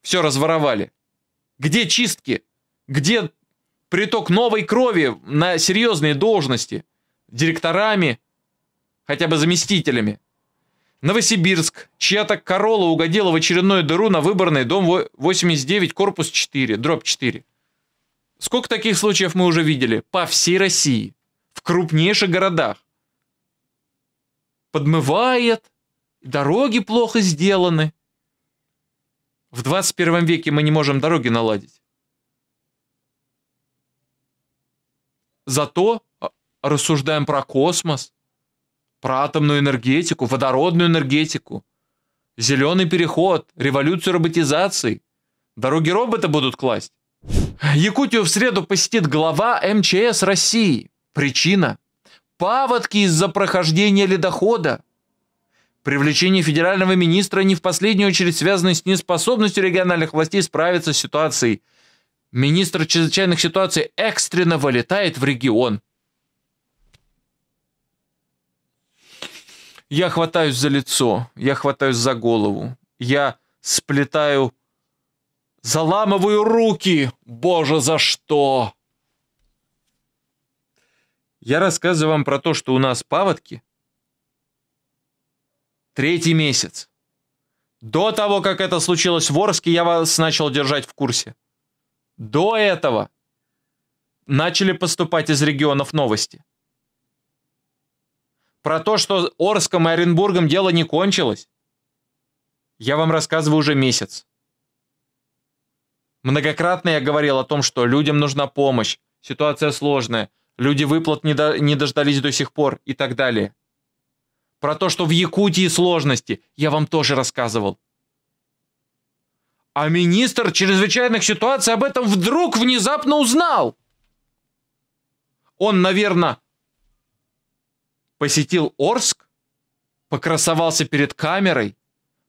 все разворовали. Где чистки? Где приток новой крови на серьезные должности? Директорами, хотя бы заместителями. Новосибирск. Чья-то Корола угодила в очередную дыру на выборный дом 89, корпус 4, дробь 4. Сколько таких случаев мы уже видели? По всей России. В крупнейших городах. Подмывает, дороги плохо сделаны. В 21 веке мы не можем дороги наладить. Зато а, рассуждаем про космос, про атомную энергетику, водородную энергетику, зеленый переход, революцию роботизации. Дороги робота будут класть. Якутию в среду посетит глава МЧС России. Причина – паводки из-за прохождения ледохода. Привлечение федерального министра не в последнюю очередь связано с неспособностью региональных властей справиться с ситуацией. Министр чрезвычайных ситуаций экстренно вылетает в регион. Я хватаюсь за лицо, я хватаюсь за голову, я сплетаю Заламываю руки! Боже, за что? Я рассказываю вам про то, что у нас паводки. Третий месяц. До того, как это случилось в Орске, я вас начал держать в курсе. До этого начали поступать из регионов новости. Про то, что Орском и Оренбургом дело не кончилось, я вам рассказываю уже месяц. Многократно я говорил о том, что людям нужна помощь, ситуация сложная, люди выплат не, до, не дождались до сих пор и так далее. Про то, что в Якутии сложности, я вам тоже рассказывал. А министр чрезвычайных ситуаций об этом вдруг внезапно узнал. Он, наверное, посетил Орск, покрасовался перед камерой,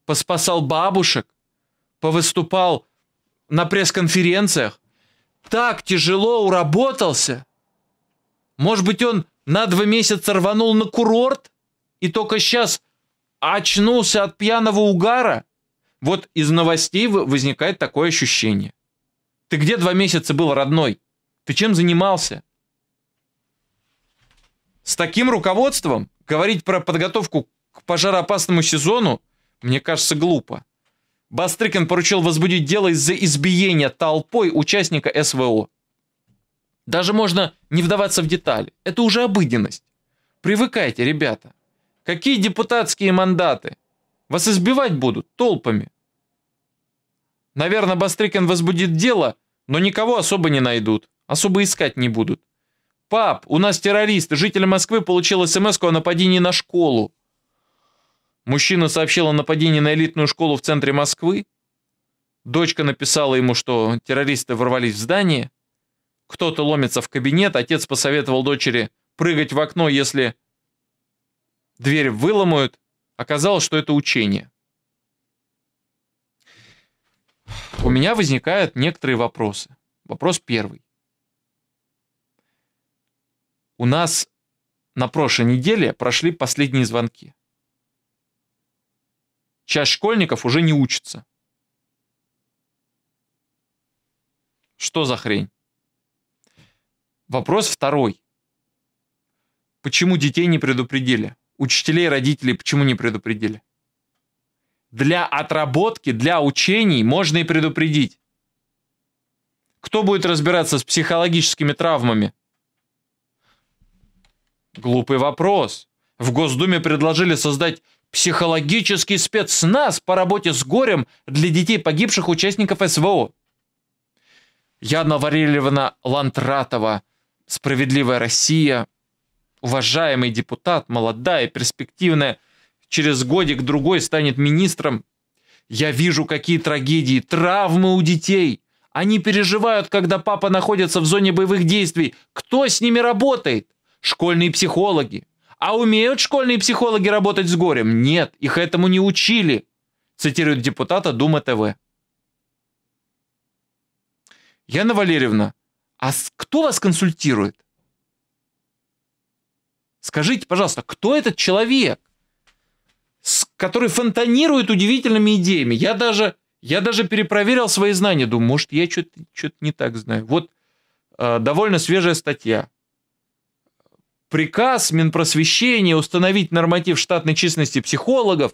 поспасал бабушек, повыступал на пресс-конференциях, так тяжело уработался. Может быть, он на два месяца рванул на курорт и только сейчас очнулся от пьяного угара? Вот из новостей возникает такое ощущение. Ты где два месяца был, родной? Ты чем занимался? С таким руководством говорить про подготовку к пожароопасному сезону, мне кажется, глупо. Бастрыкин поручил возбудить дело из-за избиения толпой участника СВО. Даже можно не вдаваться в детали. Это уже обыденность. Привыкайте, ребята. Какие депутатские мандаты? Вас избивать будут толпами. Наверное, Бастрыкин возбудит дело, но никого особо не найдут. Особо искать не будут. «Пап, у нас террорист, житель Москвы получил смс эм о нападении на школу. Мужчина сообщил о нападении на элитную школу в центре Москвы. Дочка написала ему, что террористы ворвались в здание. Кто-то ломится в кабинет, отец посоветовал дочери прыгать в окно, если дверь выломают. Оказалось, что это учение. У меня возникают некоторые вопросы. Вопрос первый. У нас на прошлой неделе прошли последние звонки часть школьников уже не учится. Что за хрень? Вопрос второй. Почему детей не предупредили? Учителей, родителей почему не предупредили? Для отработки, для учений можно и предупредить. Кто будет разбираться с психологическими травмами? Глупый вопрос. В Госдуме предложили создать Психологический спецназ по работе с горем для детей погибших участников СВО. Яна Варельевна Лантратова, «Справедливая Россия», уважаемый депутат, молодая, перспективная, через годик-другой станет министром. Я вижу, какие трагедии, травмы у детей. Они переживают, когда папа находится в зоне боевых действий. Кто с ними работает? Школьные психологи, а умеют школьные психологи работать с горем? Нет, их этому не учили, цитирует депутата Думы ТВ. Яна Валерьевна, а кто вас консультирует? Скажите, пожалуйста, кто этот человек, который фонтанирует удивительными идеями? Я даже, я даже перепроверил свои знания, думаю, может, я что-то что не так знаю. Вот э, довольно свежая статья приказ Минпросвещения установить норматив штатной численности психологов.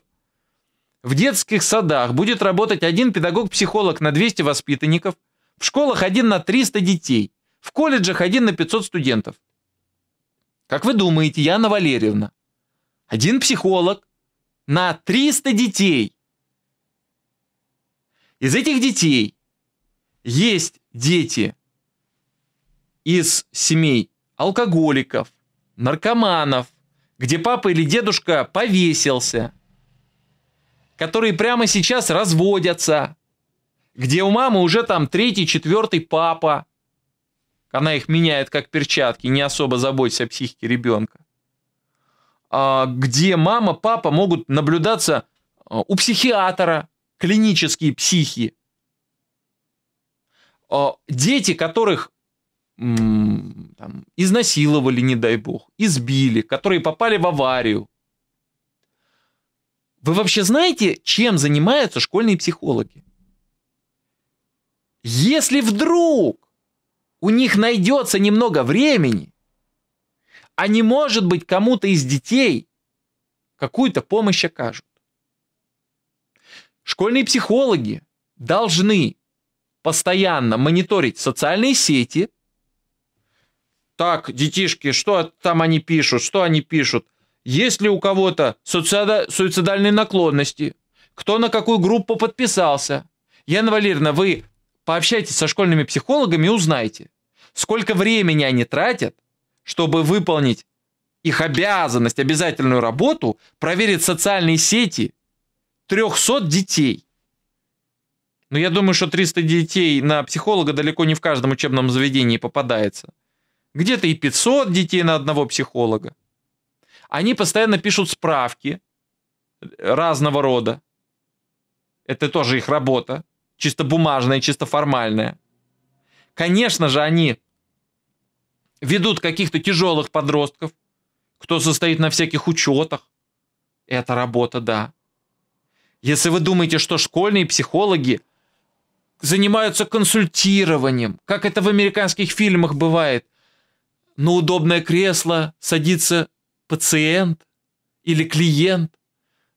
В детских садах будет работать один педагог-психолог на 200 воспитанников, в школах один на 300 детей, в колледжах один на 500 студентов. Как вы думаете, Яна Валерьевна, один психолог на 300 детей. Из этих детей есть дети из семей алкоголиков, наркоманов, где папа или дедушка повесился, которые прямо сейчас разводятся, где у мамы уже там третий, четвертый папа. Она их меняет как перчатки, не особо заботясь о психике ребенка. А, где мама, папа могут наблюдаться а, у психиатра, клинические психи. А, дети, которых там, изнасиловали, не дай бог, избили, которые попали в аварию. Вы вообще знаете, чем занимаются школьные психологи? Если вдруг у них найдется немного времени, они а может быть кому-то из детей какую-то помощь окажут. Школьные психологи должны постоянно мониторить социальные сети – так, детишки, что там они пишут, что они пишут, есть ли у кого-то суицидальные наклонности, кто на какую группу подписался. Яна Валерьевна, вы пообщайтесь со школьными психологами и узнайте, сколько времени они тратят, чтобы выполнить их обязанность, обязательную работу, проверить социальные сети 300 детей. Но ну, я думаю, что 300 детей на психолога далеко не в каждом учебном заведении попадается где-то и 500 детей на одного психолога. Они постоянно пишут справки разного рода. Это тоже их работа, чисто бумажная, чисто формальная. Конечно же, они ведут каких-то тяжелых подростков, кто состоит на всяких учетах. Это работа, да. Если вы думаете, что школьные психологи занимаются консультированием, как это в американских фильмах бывает – на удобное кресло садится пациент или клиент,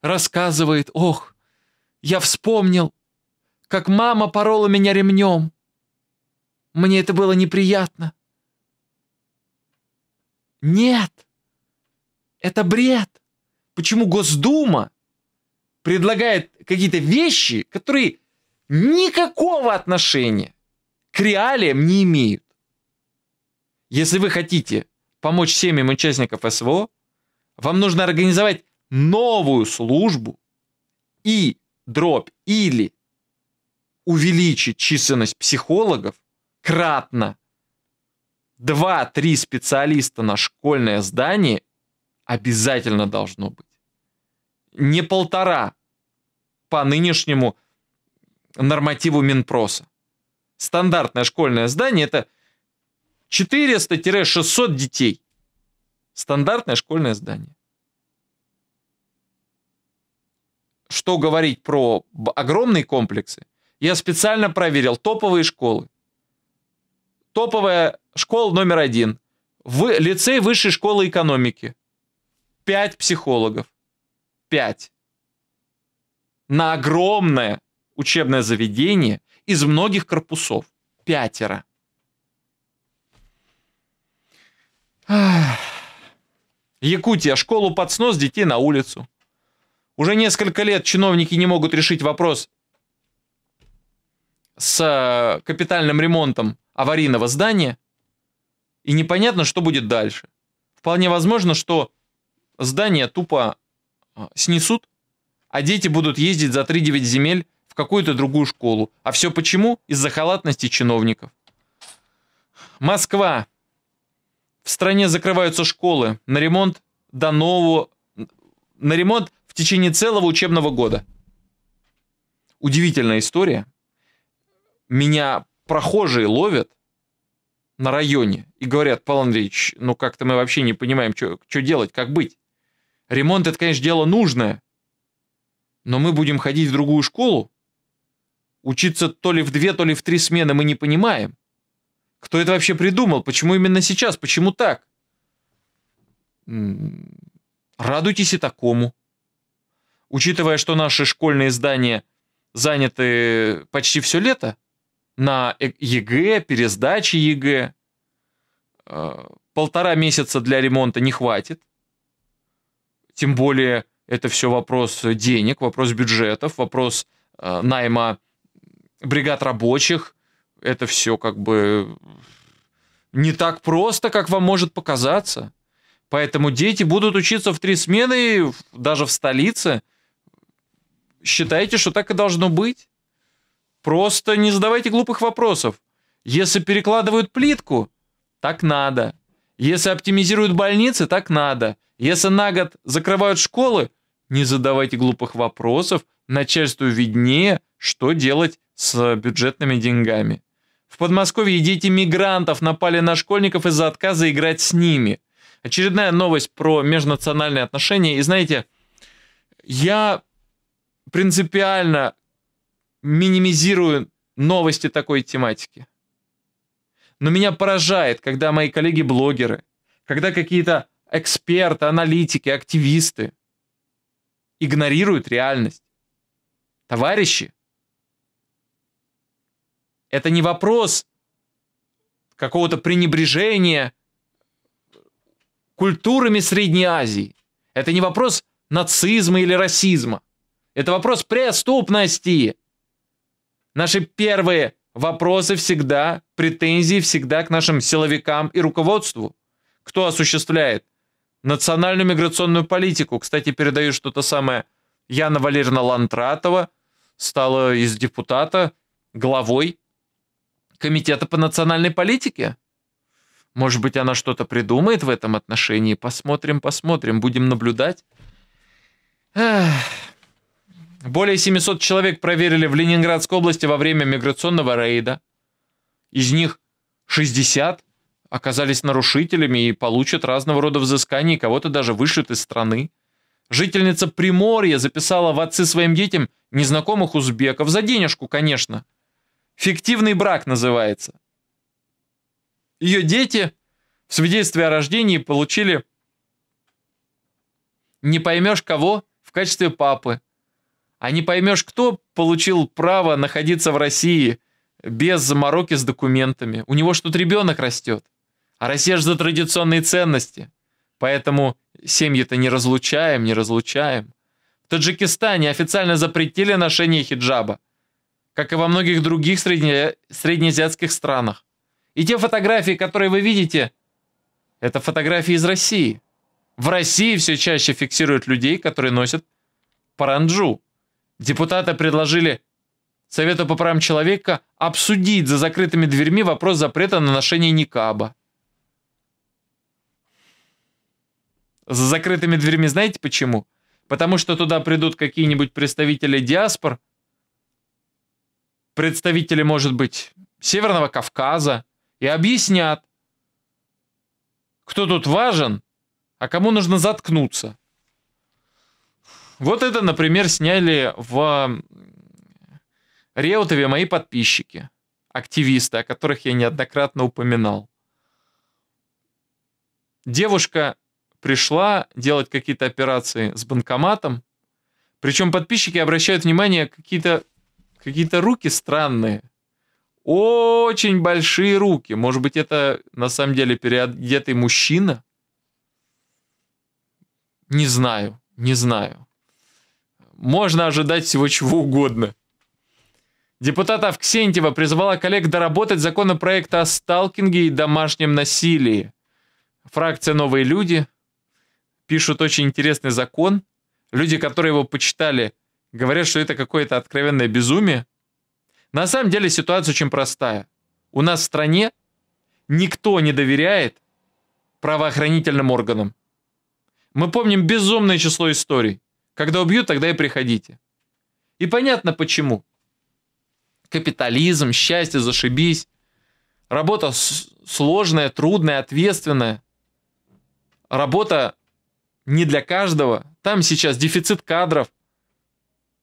рассказывает, ох, я вспомнил, как мама порола меня ремнем. Мне это было неприятно. Нет, это бред. Почему Госдума предлагает какие-то вещи, которые никакого отношения к реалиям не имеют? Если вы хотите помочь семьям участников СВО, вам нужно организовать новую службу и дробь или увеличить численность психологов кратно. 2-3 специалиста на школьное здание обязательно должно быть. Не полтора по нынешнему нормативу Минпроса. Стандартное школьное здание – это 400-600 детей. Стандартное школьное здание. Что говорить про огромные комплексы? Я специально проверил топовые школы. Топовая школа номер один. В, лицей высшей школы экономики. Пять психологов. Пять. На огромное учебное заведение из многих корпусов. Пятеро. Якутия. Школу под снос, детей на улицу. Уже несколько лет чиновники не могут решить вопрос с э, капитальным ремонтом аварийного здания. И непонятно, что будет дальше. Вполне возможно, что здание тупо э, снесут, а дети будут ездить за 3-9 земель в какую-то другую школу. А все почему? Из-за халатности чиновников. Москва. В стране закрываются школы. На ремонт до нового... На ремонт в течение целого учебного года. Удивительная история. Меня прохожие ловят на районе и говорят, Павел Андреевич, ну как-то мы вообще не понимаем, что делать, как быть. Ремонт это, конечно, дело нужное, но мы будем ходить в другую школу, учиться то ли в две, то ли в три смены мы не понимаем. Кто это вообще придумал? Почему именно сейчас? Почему так? Радуйтесь и такому. Учитывая, что наши школьные здания заняты почти все лето, на э, ЕГЭ, пересдаче ЕГЭ, э, полтора месяца для ремонта не хватит. Тем более это все вопрос денег, вопрос бюджетов, вопрос э, найма бригад рабочих, это все как бы не так просто, как вам может показаться. Поэтому дети будут учиться в три смены, даже в столице. Считайте, что так и должно быть. Просто не задавайте глупых вопросов. Если перекладывают плитку, так надо. Если оптимизируют больницы, так надо. Если на год закрывают школы, не задавайте глупых вопросов. Начальству виднее, что делать с бюджетными деньгами. В Подмосковье дети мигрантов напали на школьников из-за отказа играть с ними. Очередная новость про межнациональные отношения. И знаете, я принципиально минимизирую новости такой тематики. Но меня поражает, когда мои коллеги-блогеры, когда какие-то эксперты, аналитики, активисты игнорируют реальность. Товарищи, это не вопрос какого-то пренебрежения культурами Средней Азии. Это не вопрос нацизма или расизма. Это вопрос преступности. Наши первые вопросы всегда, претензии всегда к нашим силовикам и руководству. Кто осуществляет национальную миграционную политику? Кстати, передаю что-то самое Яна Валерьевна Лантратова, стала из депутата главой Комитета по национальной политике? Может быть, она что-то придумает в этом отношении. Посмотрим, посмотрим, будем наблюдать. Эх. Более 700 человек проверили в Ленинградской области во время миграционного рейда. Из них 60 оказались нарушителями и получат разного рода взыскания, кого-то даже вышлют из страны. Жительница Приморья записала в отцы своим детям незнакомых узбеков, за денежку, конечно. Фиктивный брак называется. Ее дети в свидетельстве о рождении получили не поймешь кого в качестве папы, а не поймешь кто получил право находиться в России без замороки с документами. У него что-то ребенок растет. А Россия же за традиционные ценности. Поэтому семьи-то не разлучаем, не разлучаем. В Таджикистане официально запретили ношение хиджаба как и во многих других средне... среднеазиатских странах. И те фотографии, которые вы видите, это фотографии из России. В России все чаще фиксируют людей, которые носят паранджу. Депутаты предложили Совету по правам человека обсудить за закрытыми дверьми вопрос запрета на ношение никаба. За закрытыми дверьми знаете почему? Потому что туда придут какие-нибудь представители диаспор представители, может быть, Северного Кавказа и объяснят, кто тут важен, а кому нужно заткнуться. Вот это, например, сняли в Реутове мои подписчики, активисты, о которых я неоднократно упоминал. Девушка пришла делать какие-то операции с банкоматом, причем подписчики обращают внимание какие-то Какие-то руки странные. Очень большие руки. Может быть, это на самом деле переодетый мужчина? Не знаю, не знаю. Можно ожидать всего чего угодно. Депутат Авксентьева призвала коллег доработать законопроект о сталкинге и домашнем насилии. Фракция «Новые люди» пишут очень интересный закон. Люди, которые его почитали – Говорят, что это какое-то откровенное безумие. На самом деле ситуация очень простая. У нас в стране никто не доверяет правоохранительным органам. Мы помним безумное число историй. Когда убьют, тогда и приходите. И понятно почему. Капитализм, счастье, зашибись. Работа сложная, трудная, ответственная. Работа не для каждого. Там сейчас дефицит кадров.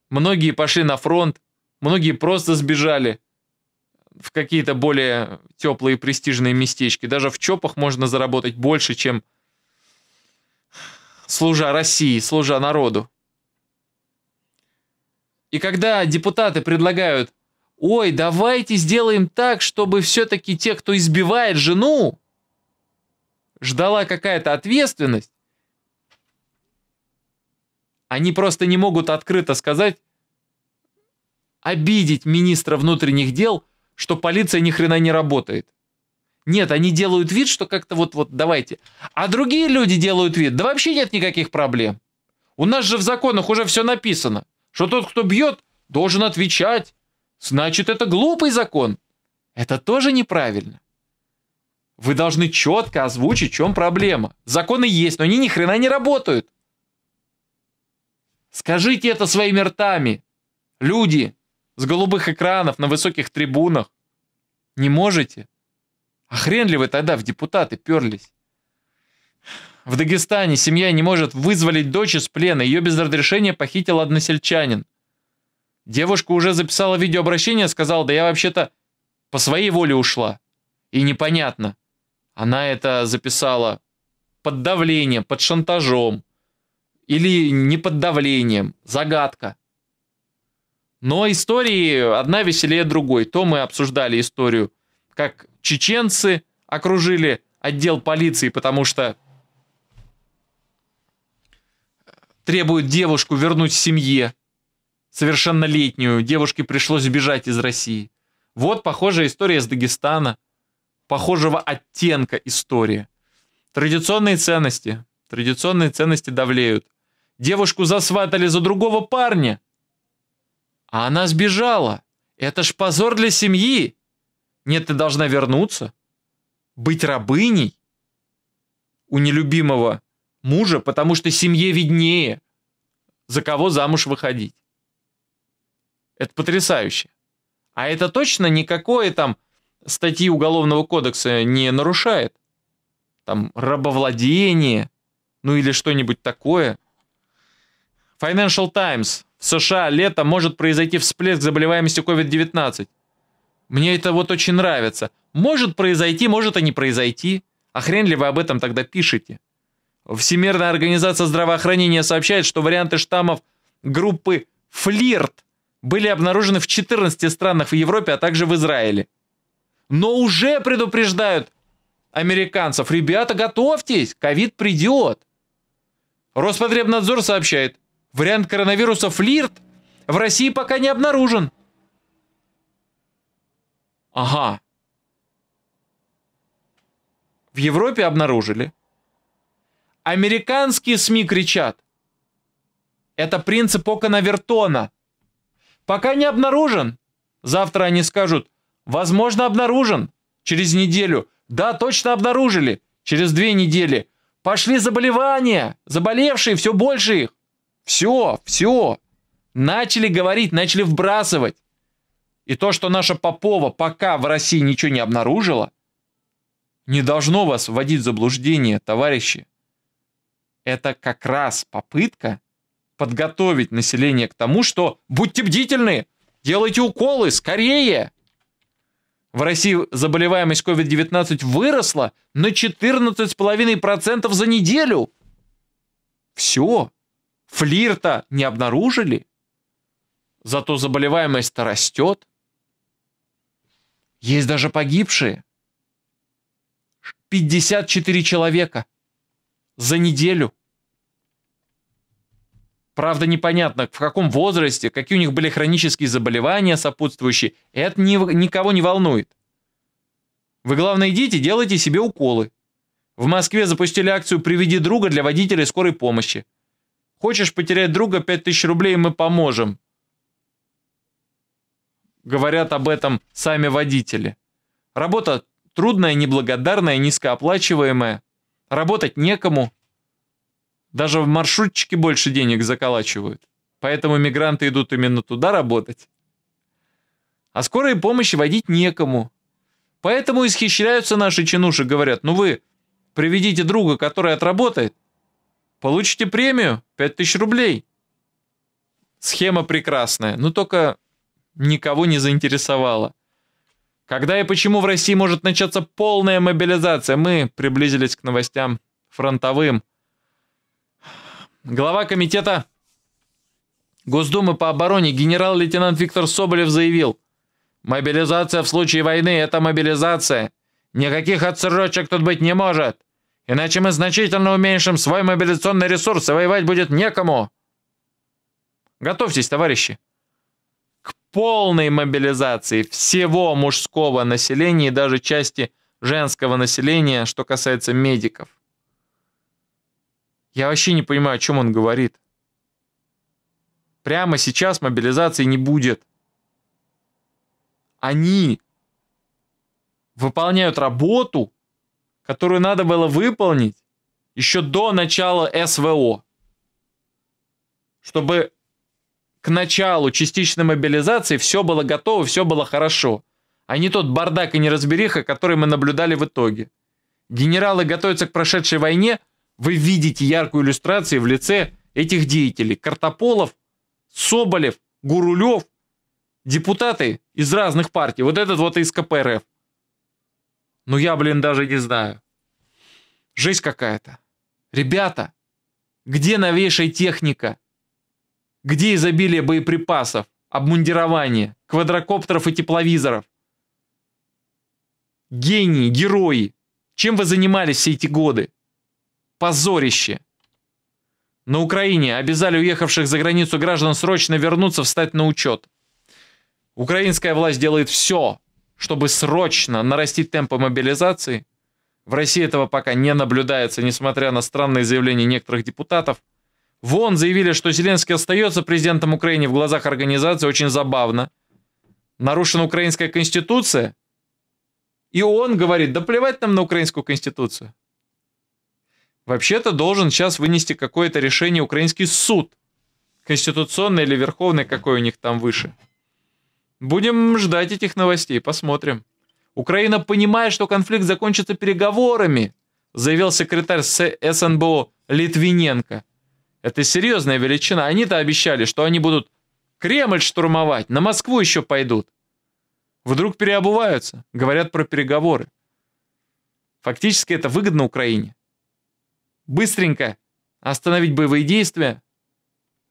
Многие пошли на фронт, многие просто сбежали в какие-то более теплые престижные местечки. Даже в ЧОПах можно заработать больше, чем служа России, служа народу. И когда депутаты предлагают, ой, давайте сделаем так, чтобы все-таки те, кто избивает жену, ждала какая-то ответственность, они просто не могут открыто сказать, обидеть министра внутренних дел, что полиция ни хрена не работает. Нет, они делают вид, что как-то вот-вот давайте. А другие люди делают вид, да вообще нет никаких проблем. У нас же в законах уже все написано, что тот, кто бьет, должен отвечать. Значит, это глупый закон. Это тоже неправильно. Вы должны четко озвучить, в чем проблема. Законы есть, но они ни хрена не работают. Скажите это своими ртами. Люди с голубых экранов на высоких трибунах. Не можете? А хрен ли вы тогда в депутаты перлись? В Дагестане семья не может вызволить дочь из плена, ее без разрешения похитил односельчанин. Девушка уже записала видеообращение, сказала, да я вообще-то по своей воле ушла. И непонятно. Она это записала под давлением, под шантажом или не под давлением. Загадка. Но истории одна веселее другой. То мы обсуждали историю, как чеченцы окружили отдел полиции, потому что требуют девушку вернуть семье, совершеннолетнюю. Девушке пришлось бежать из России. Вот похожая история из Дагестана, похожего оттенка история. Традиционные ценности, традиционные ценности давлеют. Девушку засватали за другого парня. А она сбежала. Это ж позор для семьи. Нет, ты должна вернуться. Быть рабыней у нелюбимого мужа, потому что семье виднее, за кого замуж выходить. Это потрясающе. А это точно никакое там статьи Уголовного кодекса не нарушает. Там рабовладение, ну или что-нибудь такое – Financial Times. В США летом может произойти всплеск заболеваемости COVID-19. Мне это вот очень нравится. Может произойти, может и не произойти. А хрен ли вы об этом тогда пишете? Всемирная организация здравоохранения сообщает, что варианты штаммов группы «флирт» были обнаружены в 14 странах в Европе, а также в Израиле. Но уже предупреждают американцев, ребята, готовьтесь, ковид придет. Роспотребнадзор сообщает, Вариант коронавируса «Флирт» в России пока не обнаружен. Ага. В Европе обнаружили. Американские СМИ кричат. Это принцип окона Вертона. Пока не обнаружен. Завтра они скажут, возможно, обнаружен. Через неделю. Да, точно обнаружили. Через две недели. Пошли заболевания. Заболевшие, все больше их. Все, все. Начали говорить, начали вбрасывать. И то, что наша Попова пока в России ничего не обнаружила, не должно вас вводить в заблуждение, товарищи. Это как раз попытка подготовить население к тому, что будьте бдительны, делайте уколы, скорее. В России заболеваемость COVID-19 выросла на 14,5% за неделю. Все. Флирта не обнаружили, зато заболеваемость растет. Есть даже погибшие. 54 человека за неделю. Правда, непонятно, в каком возрасте, какие у них были хронические заболевания сопутствующие. Это ни, никого не волнует. Вы, главное, идите, делайте себе уколы. В Москве запустили акцию «Приведи друга» для водителей скорой помощи. Хочешь потерять друга, 5000 рублей мы поможем. Говорят об этом сами водители. Работа трудная, неблагодарная, низкооплачиваемая. Работать некому. Даже в маршрутчике больше денег заколачивают. Поэтому мигранты идут именно туда работать. А скорой помощи водить некому. Поэтому исхищаются наши чинуши, говорят, ну вы приведите друга, который отработает, Получите премию 5000 рублей. Схема прекрасная, но только никого не заинтересовала. Когда и почему в России может начаться полная мобилизация, мы приблизились к новостям фронтовым. Глава комитета Госдумы по обороне генерал-лейтенант Виктор Соболев заявил, «Мобилизация в случае войны – это мобилизация. Никаких отсрочек тут быть не может. Иначе мы значительно уменьшим свой мобилизационный ресурс, и воевать будет некому. Готовьтесь, товарищи. К полной мобилизации всего мужского населения и даже части женского населения, что касается медиков. Я вообще не понимаю, о чем он говорит. Прямо сейчас мобилизации не будет. Они выполняют работу, которую надо было выполнить еще до начала СВО, чтобы к началу частичной мобилизации все было готово, все было хорошо, а не тот бардак и неразбериха, который мы наблюдали в итоге. Генералы готовятся к прошедшей войне, вы видите яркую иллюстрацию в лице этих деятелей. Картополов, Соболев, Гурулев, депутаты из разных партий. Вот этот вот из КПРФ. Ну я, блин, даже не знаю. Жизнь какая-то. Ребята, где новейшая техника? Где изобилие боеприпасов, обмундирование, квадрокоптеров и тепловизоров? Гении, герои. Чем вы занимались все эти годы? Позорище. На Украине обязали уехавших за границу граждан срочно вернуться, встать на учет. Украинская власть делает все, чтобы срочно нарастить темпы мобилизации, в России этого пока не наблюдается, несмотря на странные заявления некоторых депутатов, вон заявили, что Зеленский остается президентом Украины в глазах организации, очень забавно. Нарушена украинская конституция, и он говорит, да плевать нам на украинскую конституцию. Вообще-то должен сейчас вынести какое-то решение украинский суд, конституционный или верховный, какой у них там выше – Будем ждать этих новостей, посмотрим. Украина понимает, что конфликт закончится переговорами, заявил секретарь СНБО Литвиненко. Это серьезная величина. Они-то обещали, что они будут Кремль штурмовать, на Москву еще пойдут. Вдруг переобуваются, говорят про переговоры. Фактически это выгодно Украине. Быстренько остановить боевые действия,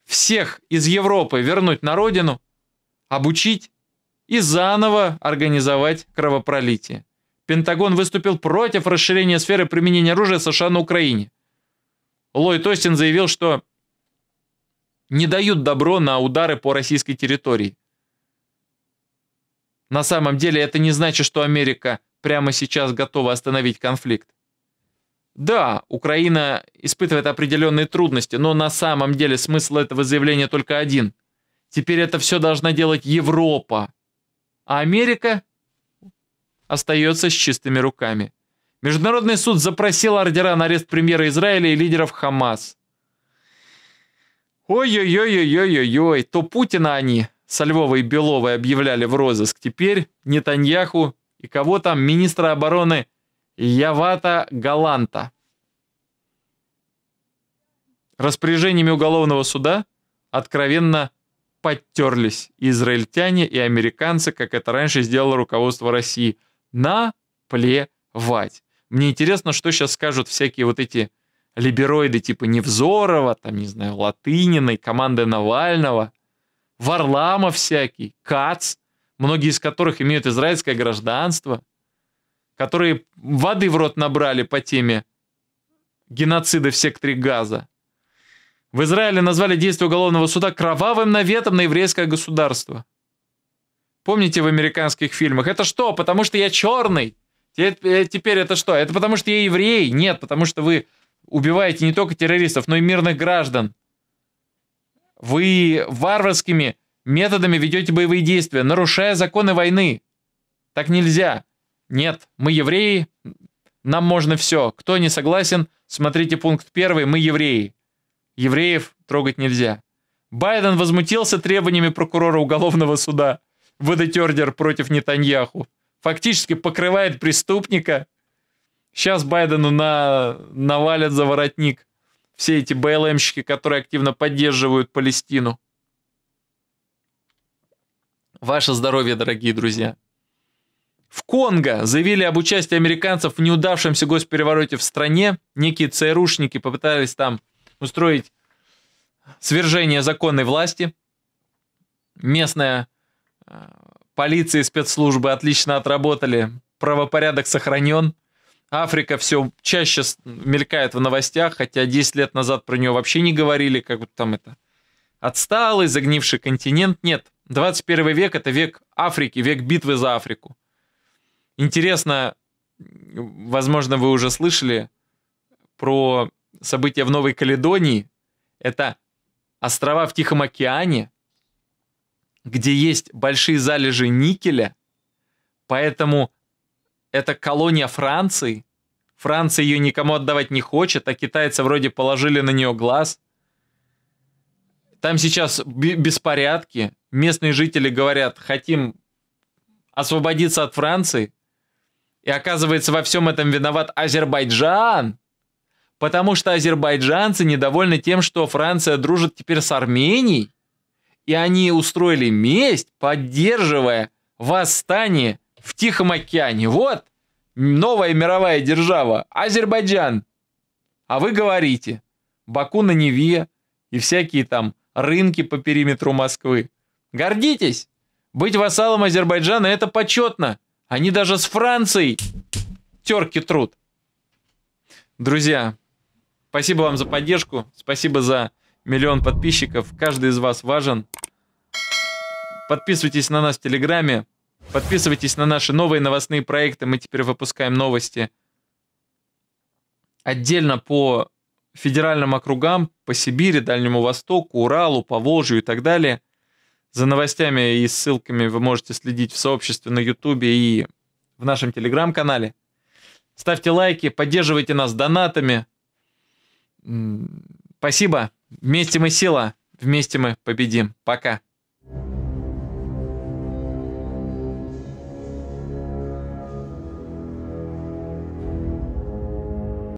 всех из Европы вернуть на родину, обучить, и заново организовать кровопролитие. Пентагон выступил против расширения сферы применения оружия США на Украине. Ллойд Тостин заявил, что не дают добро на удары по российской территории. На самом деле это не значит, что Америка прямо сейчас готова остановить конфликт. Да, Украина испытывает определенные трудности, но на самом деле смысл этого заявления только один. Теперь это все должна делать Европа, а Америка остается с чистыми руками. Международный суд запросил ордера на арест премьера Израиля и лидеров Хамас. Ой-ой-ой-ой-ой-ой, то Путина они со Львовой и Беловой объявляли в розыск. Теперь Нетаньяху и кого там, министра обороны Явата Галанта. Распоряжениями уголовного суда откровенно подтерлись израильтяне и американцы, как это раньше сделало руководство России. Наплевать. Мне интересно, что сейчас скажут всякие вот эти либероиды типа Невзорова, там, не знаю, Латыниной, команды Навального, Варламов всякий, Кац, многие из которых имеют израильское гражданство, которые воды в рот набрали по теме геноцида в секторе Газа. В Израиле назвали действия уголовного суда кровавым наветом на еврейское государство. Помните в американских фильмах? Это что, потому что я черный? Э, теперь это что? Это потому что я еврей? Нет, потому что вы убиваете не только террористов, но и мирных граждан. Вы варварскими методами ведете боевые действия, нарушая законы войны. Так нельзя. Нет, мы евреи, нам можно все. Кто не согласен, смотрите пункт первый, мы евреи. Евреев трогать нельзя. Байден возмутился требованиями прокурора уголовного суда выдать ордер против Нетаньяху. Фактически покрывает преступника. Сейчас Байдену на... навалят за воротник все эти БЛМщики, которые активно поддерживают Палестину. Ваше здоровье, дорогие друзья. В Конго заявили об участии американцев в неудавшемся госперевороте в стране. Некие ЦРУшники попытались там устроить свержение законной власти. Местная э, полиция и спецслужбы отлично отработали, правопорядок сохранен. Африка все чаще мелькает в новостях, хотя 10 лет назад про нее вообще не говорили, как будто там это отсталый, загнивший континент. Нет, 21 век – это век Африки, век битвы за Африку. Интересно, возможно, вы уже слышали про события в Новой Каледонии, это острова в Тихом океане, где есть большие залежи никеля, поэтому это колония Франции. Франция ее никому отдавать не хочет, а китайцы вроде положили на нее глаз. Там сейчас беспорядки. Местные жители говорят, хотим освободиться от Франции. И оказывается, во всем этом виноват Азербайджан. Потому что азербайджанцы недовольны тем, что Франция дружит теперь с Арменией, и они устроили месть, поддерживая восстание в Тихом океане. Вот новая мировая держава – Азербайджан. А вы говорите, Баку на Неве и всякие там рынки по периметру Москвы. Гордитесь! Быть вассалом Азербайджана – это почетно. Они даже с Францией терки труд. Друзья, Спасибо вам за поддержку. Спасибо за миллион подписчиков. Каждый из вас важен. Подписывайтесь на нас в Телеграме. Подписывайтесь на наши новые новостные проекты. Мы теперь выпускаем новости отдельно по федеральным округам, по Сибири, Дальнему Востоку, Уралу, Поволжью и так далее. За новостями и ссылками вы можете следить в сообществе на Ютубе и в нашем Телеграм-канале. Ставьте лайки, поддерживайте нас донатами – Спасибо. Вместе мы сила. Вместе мы победим. Пока.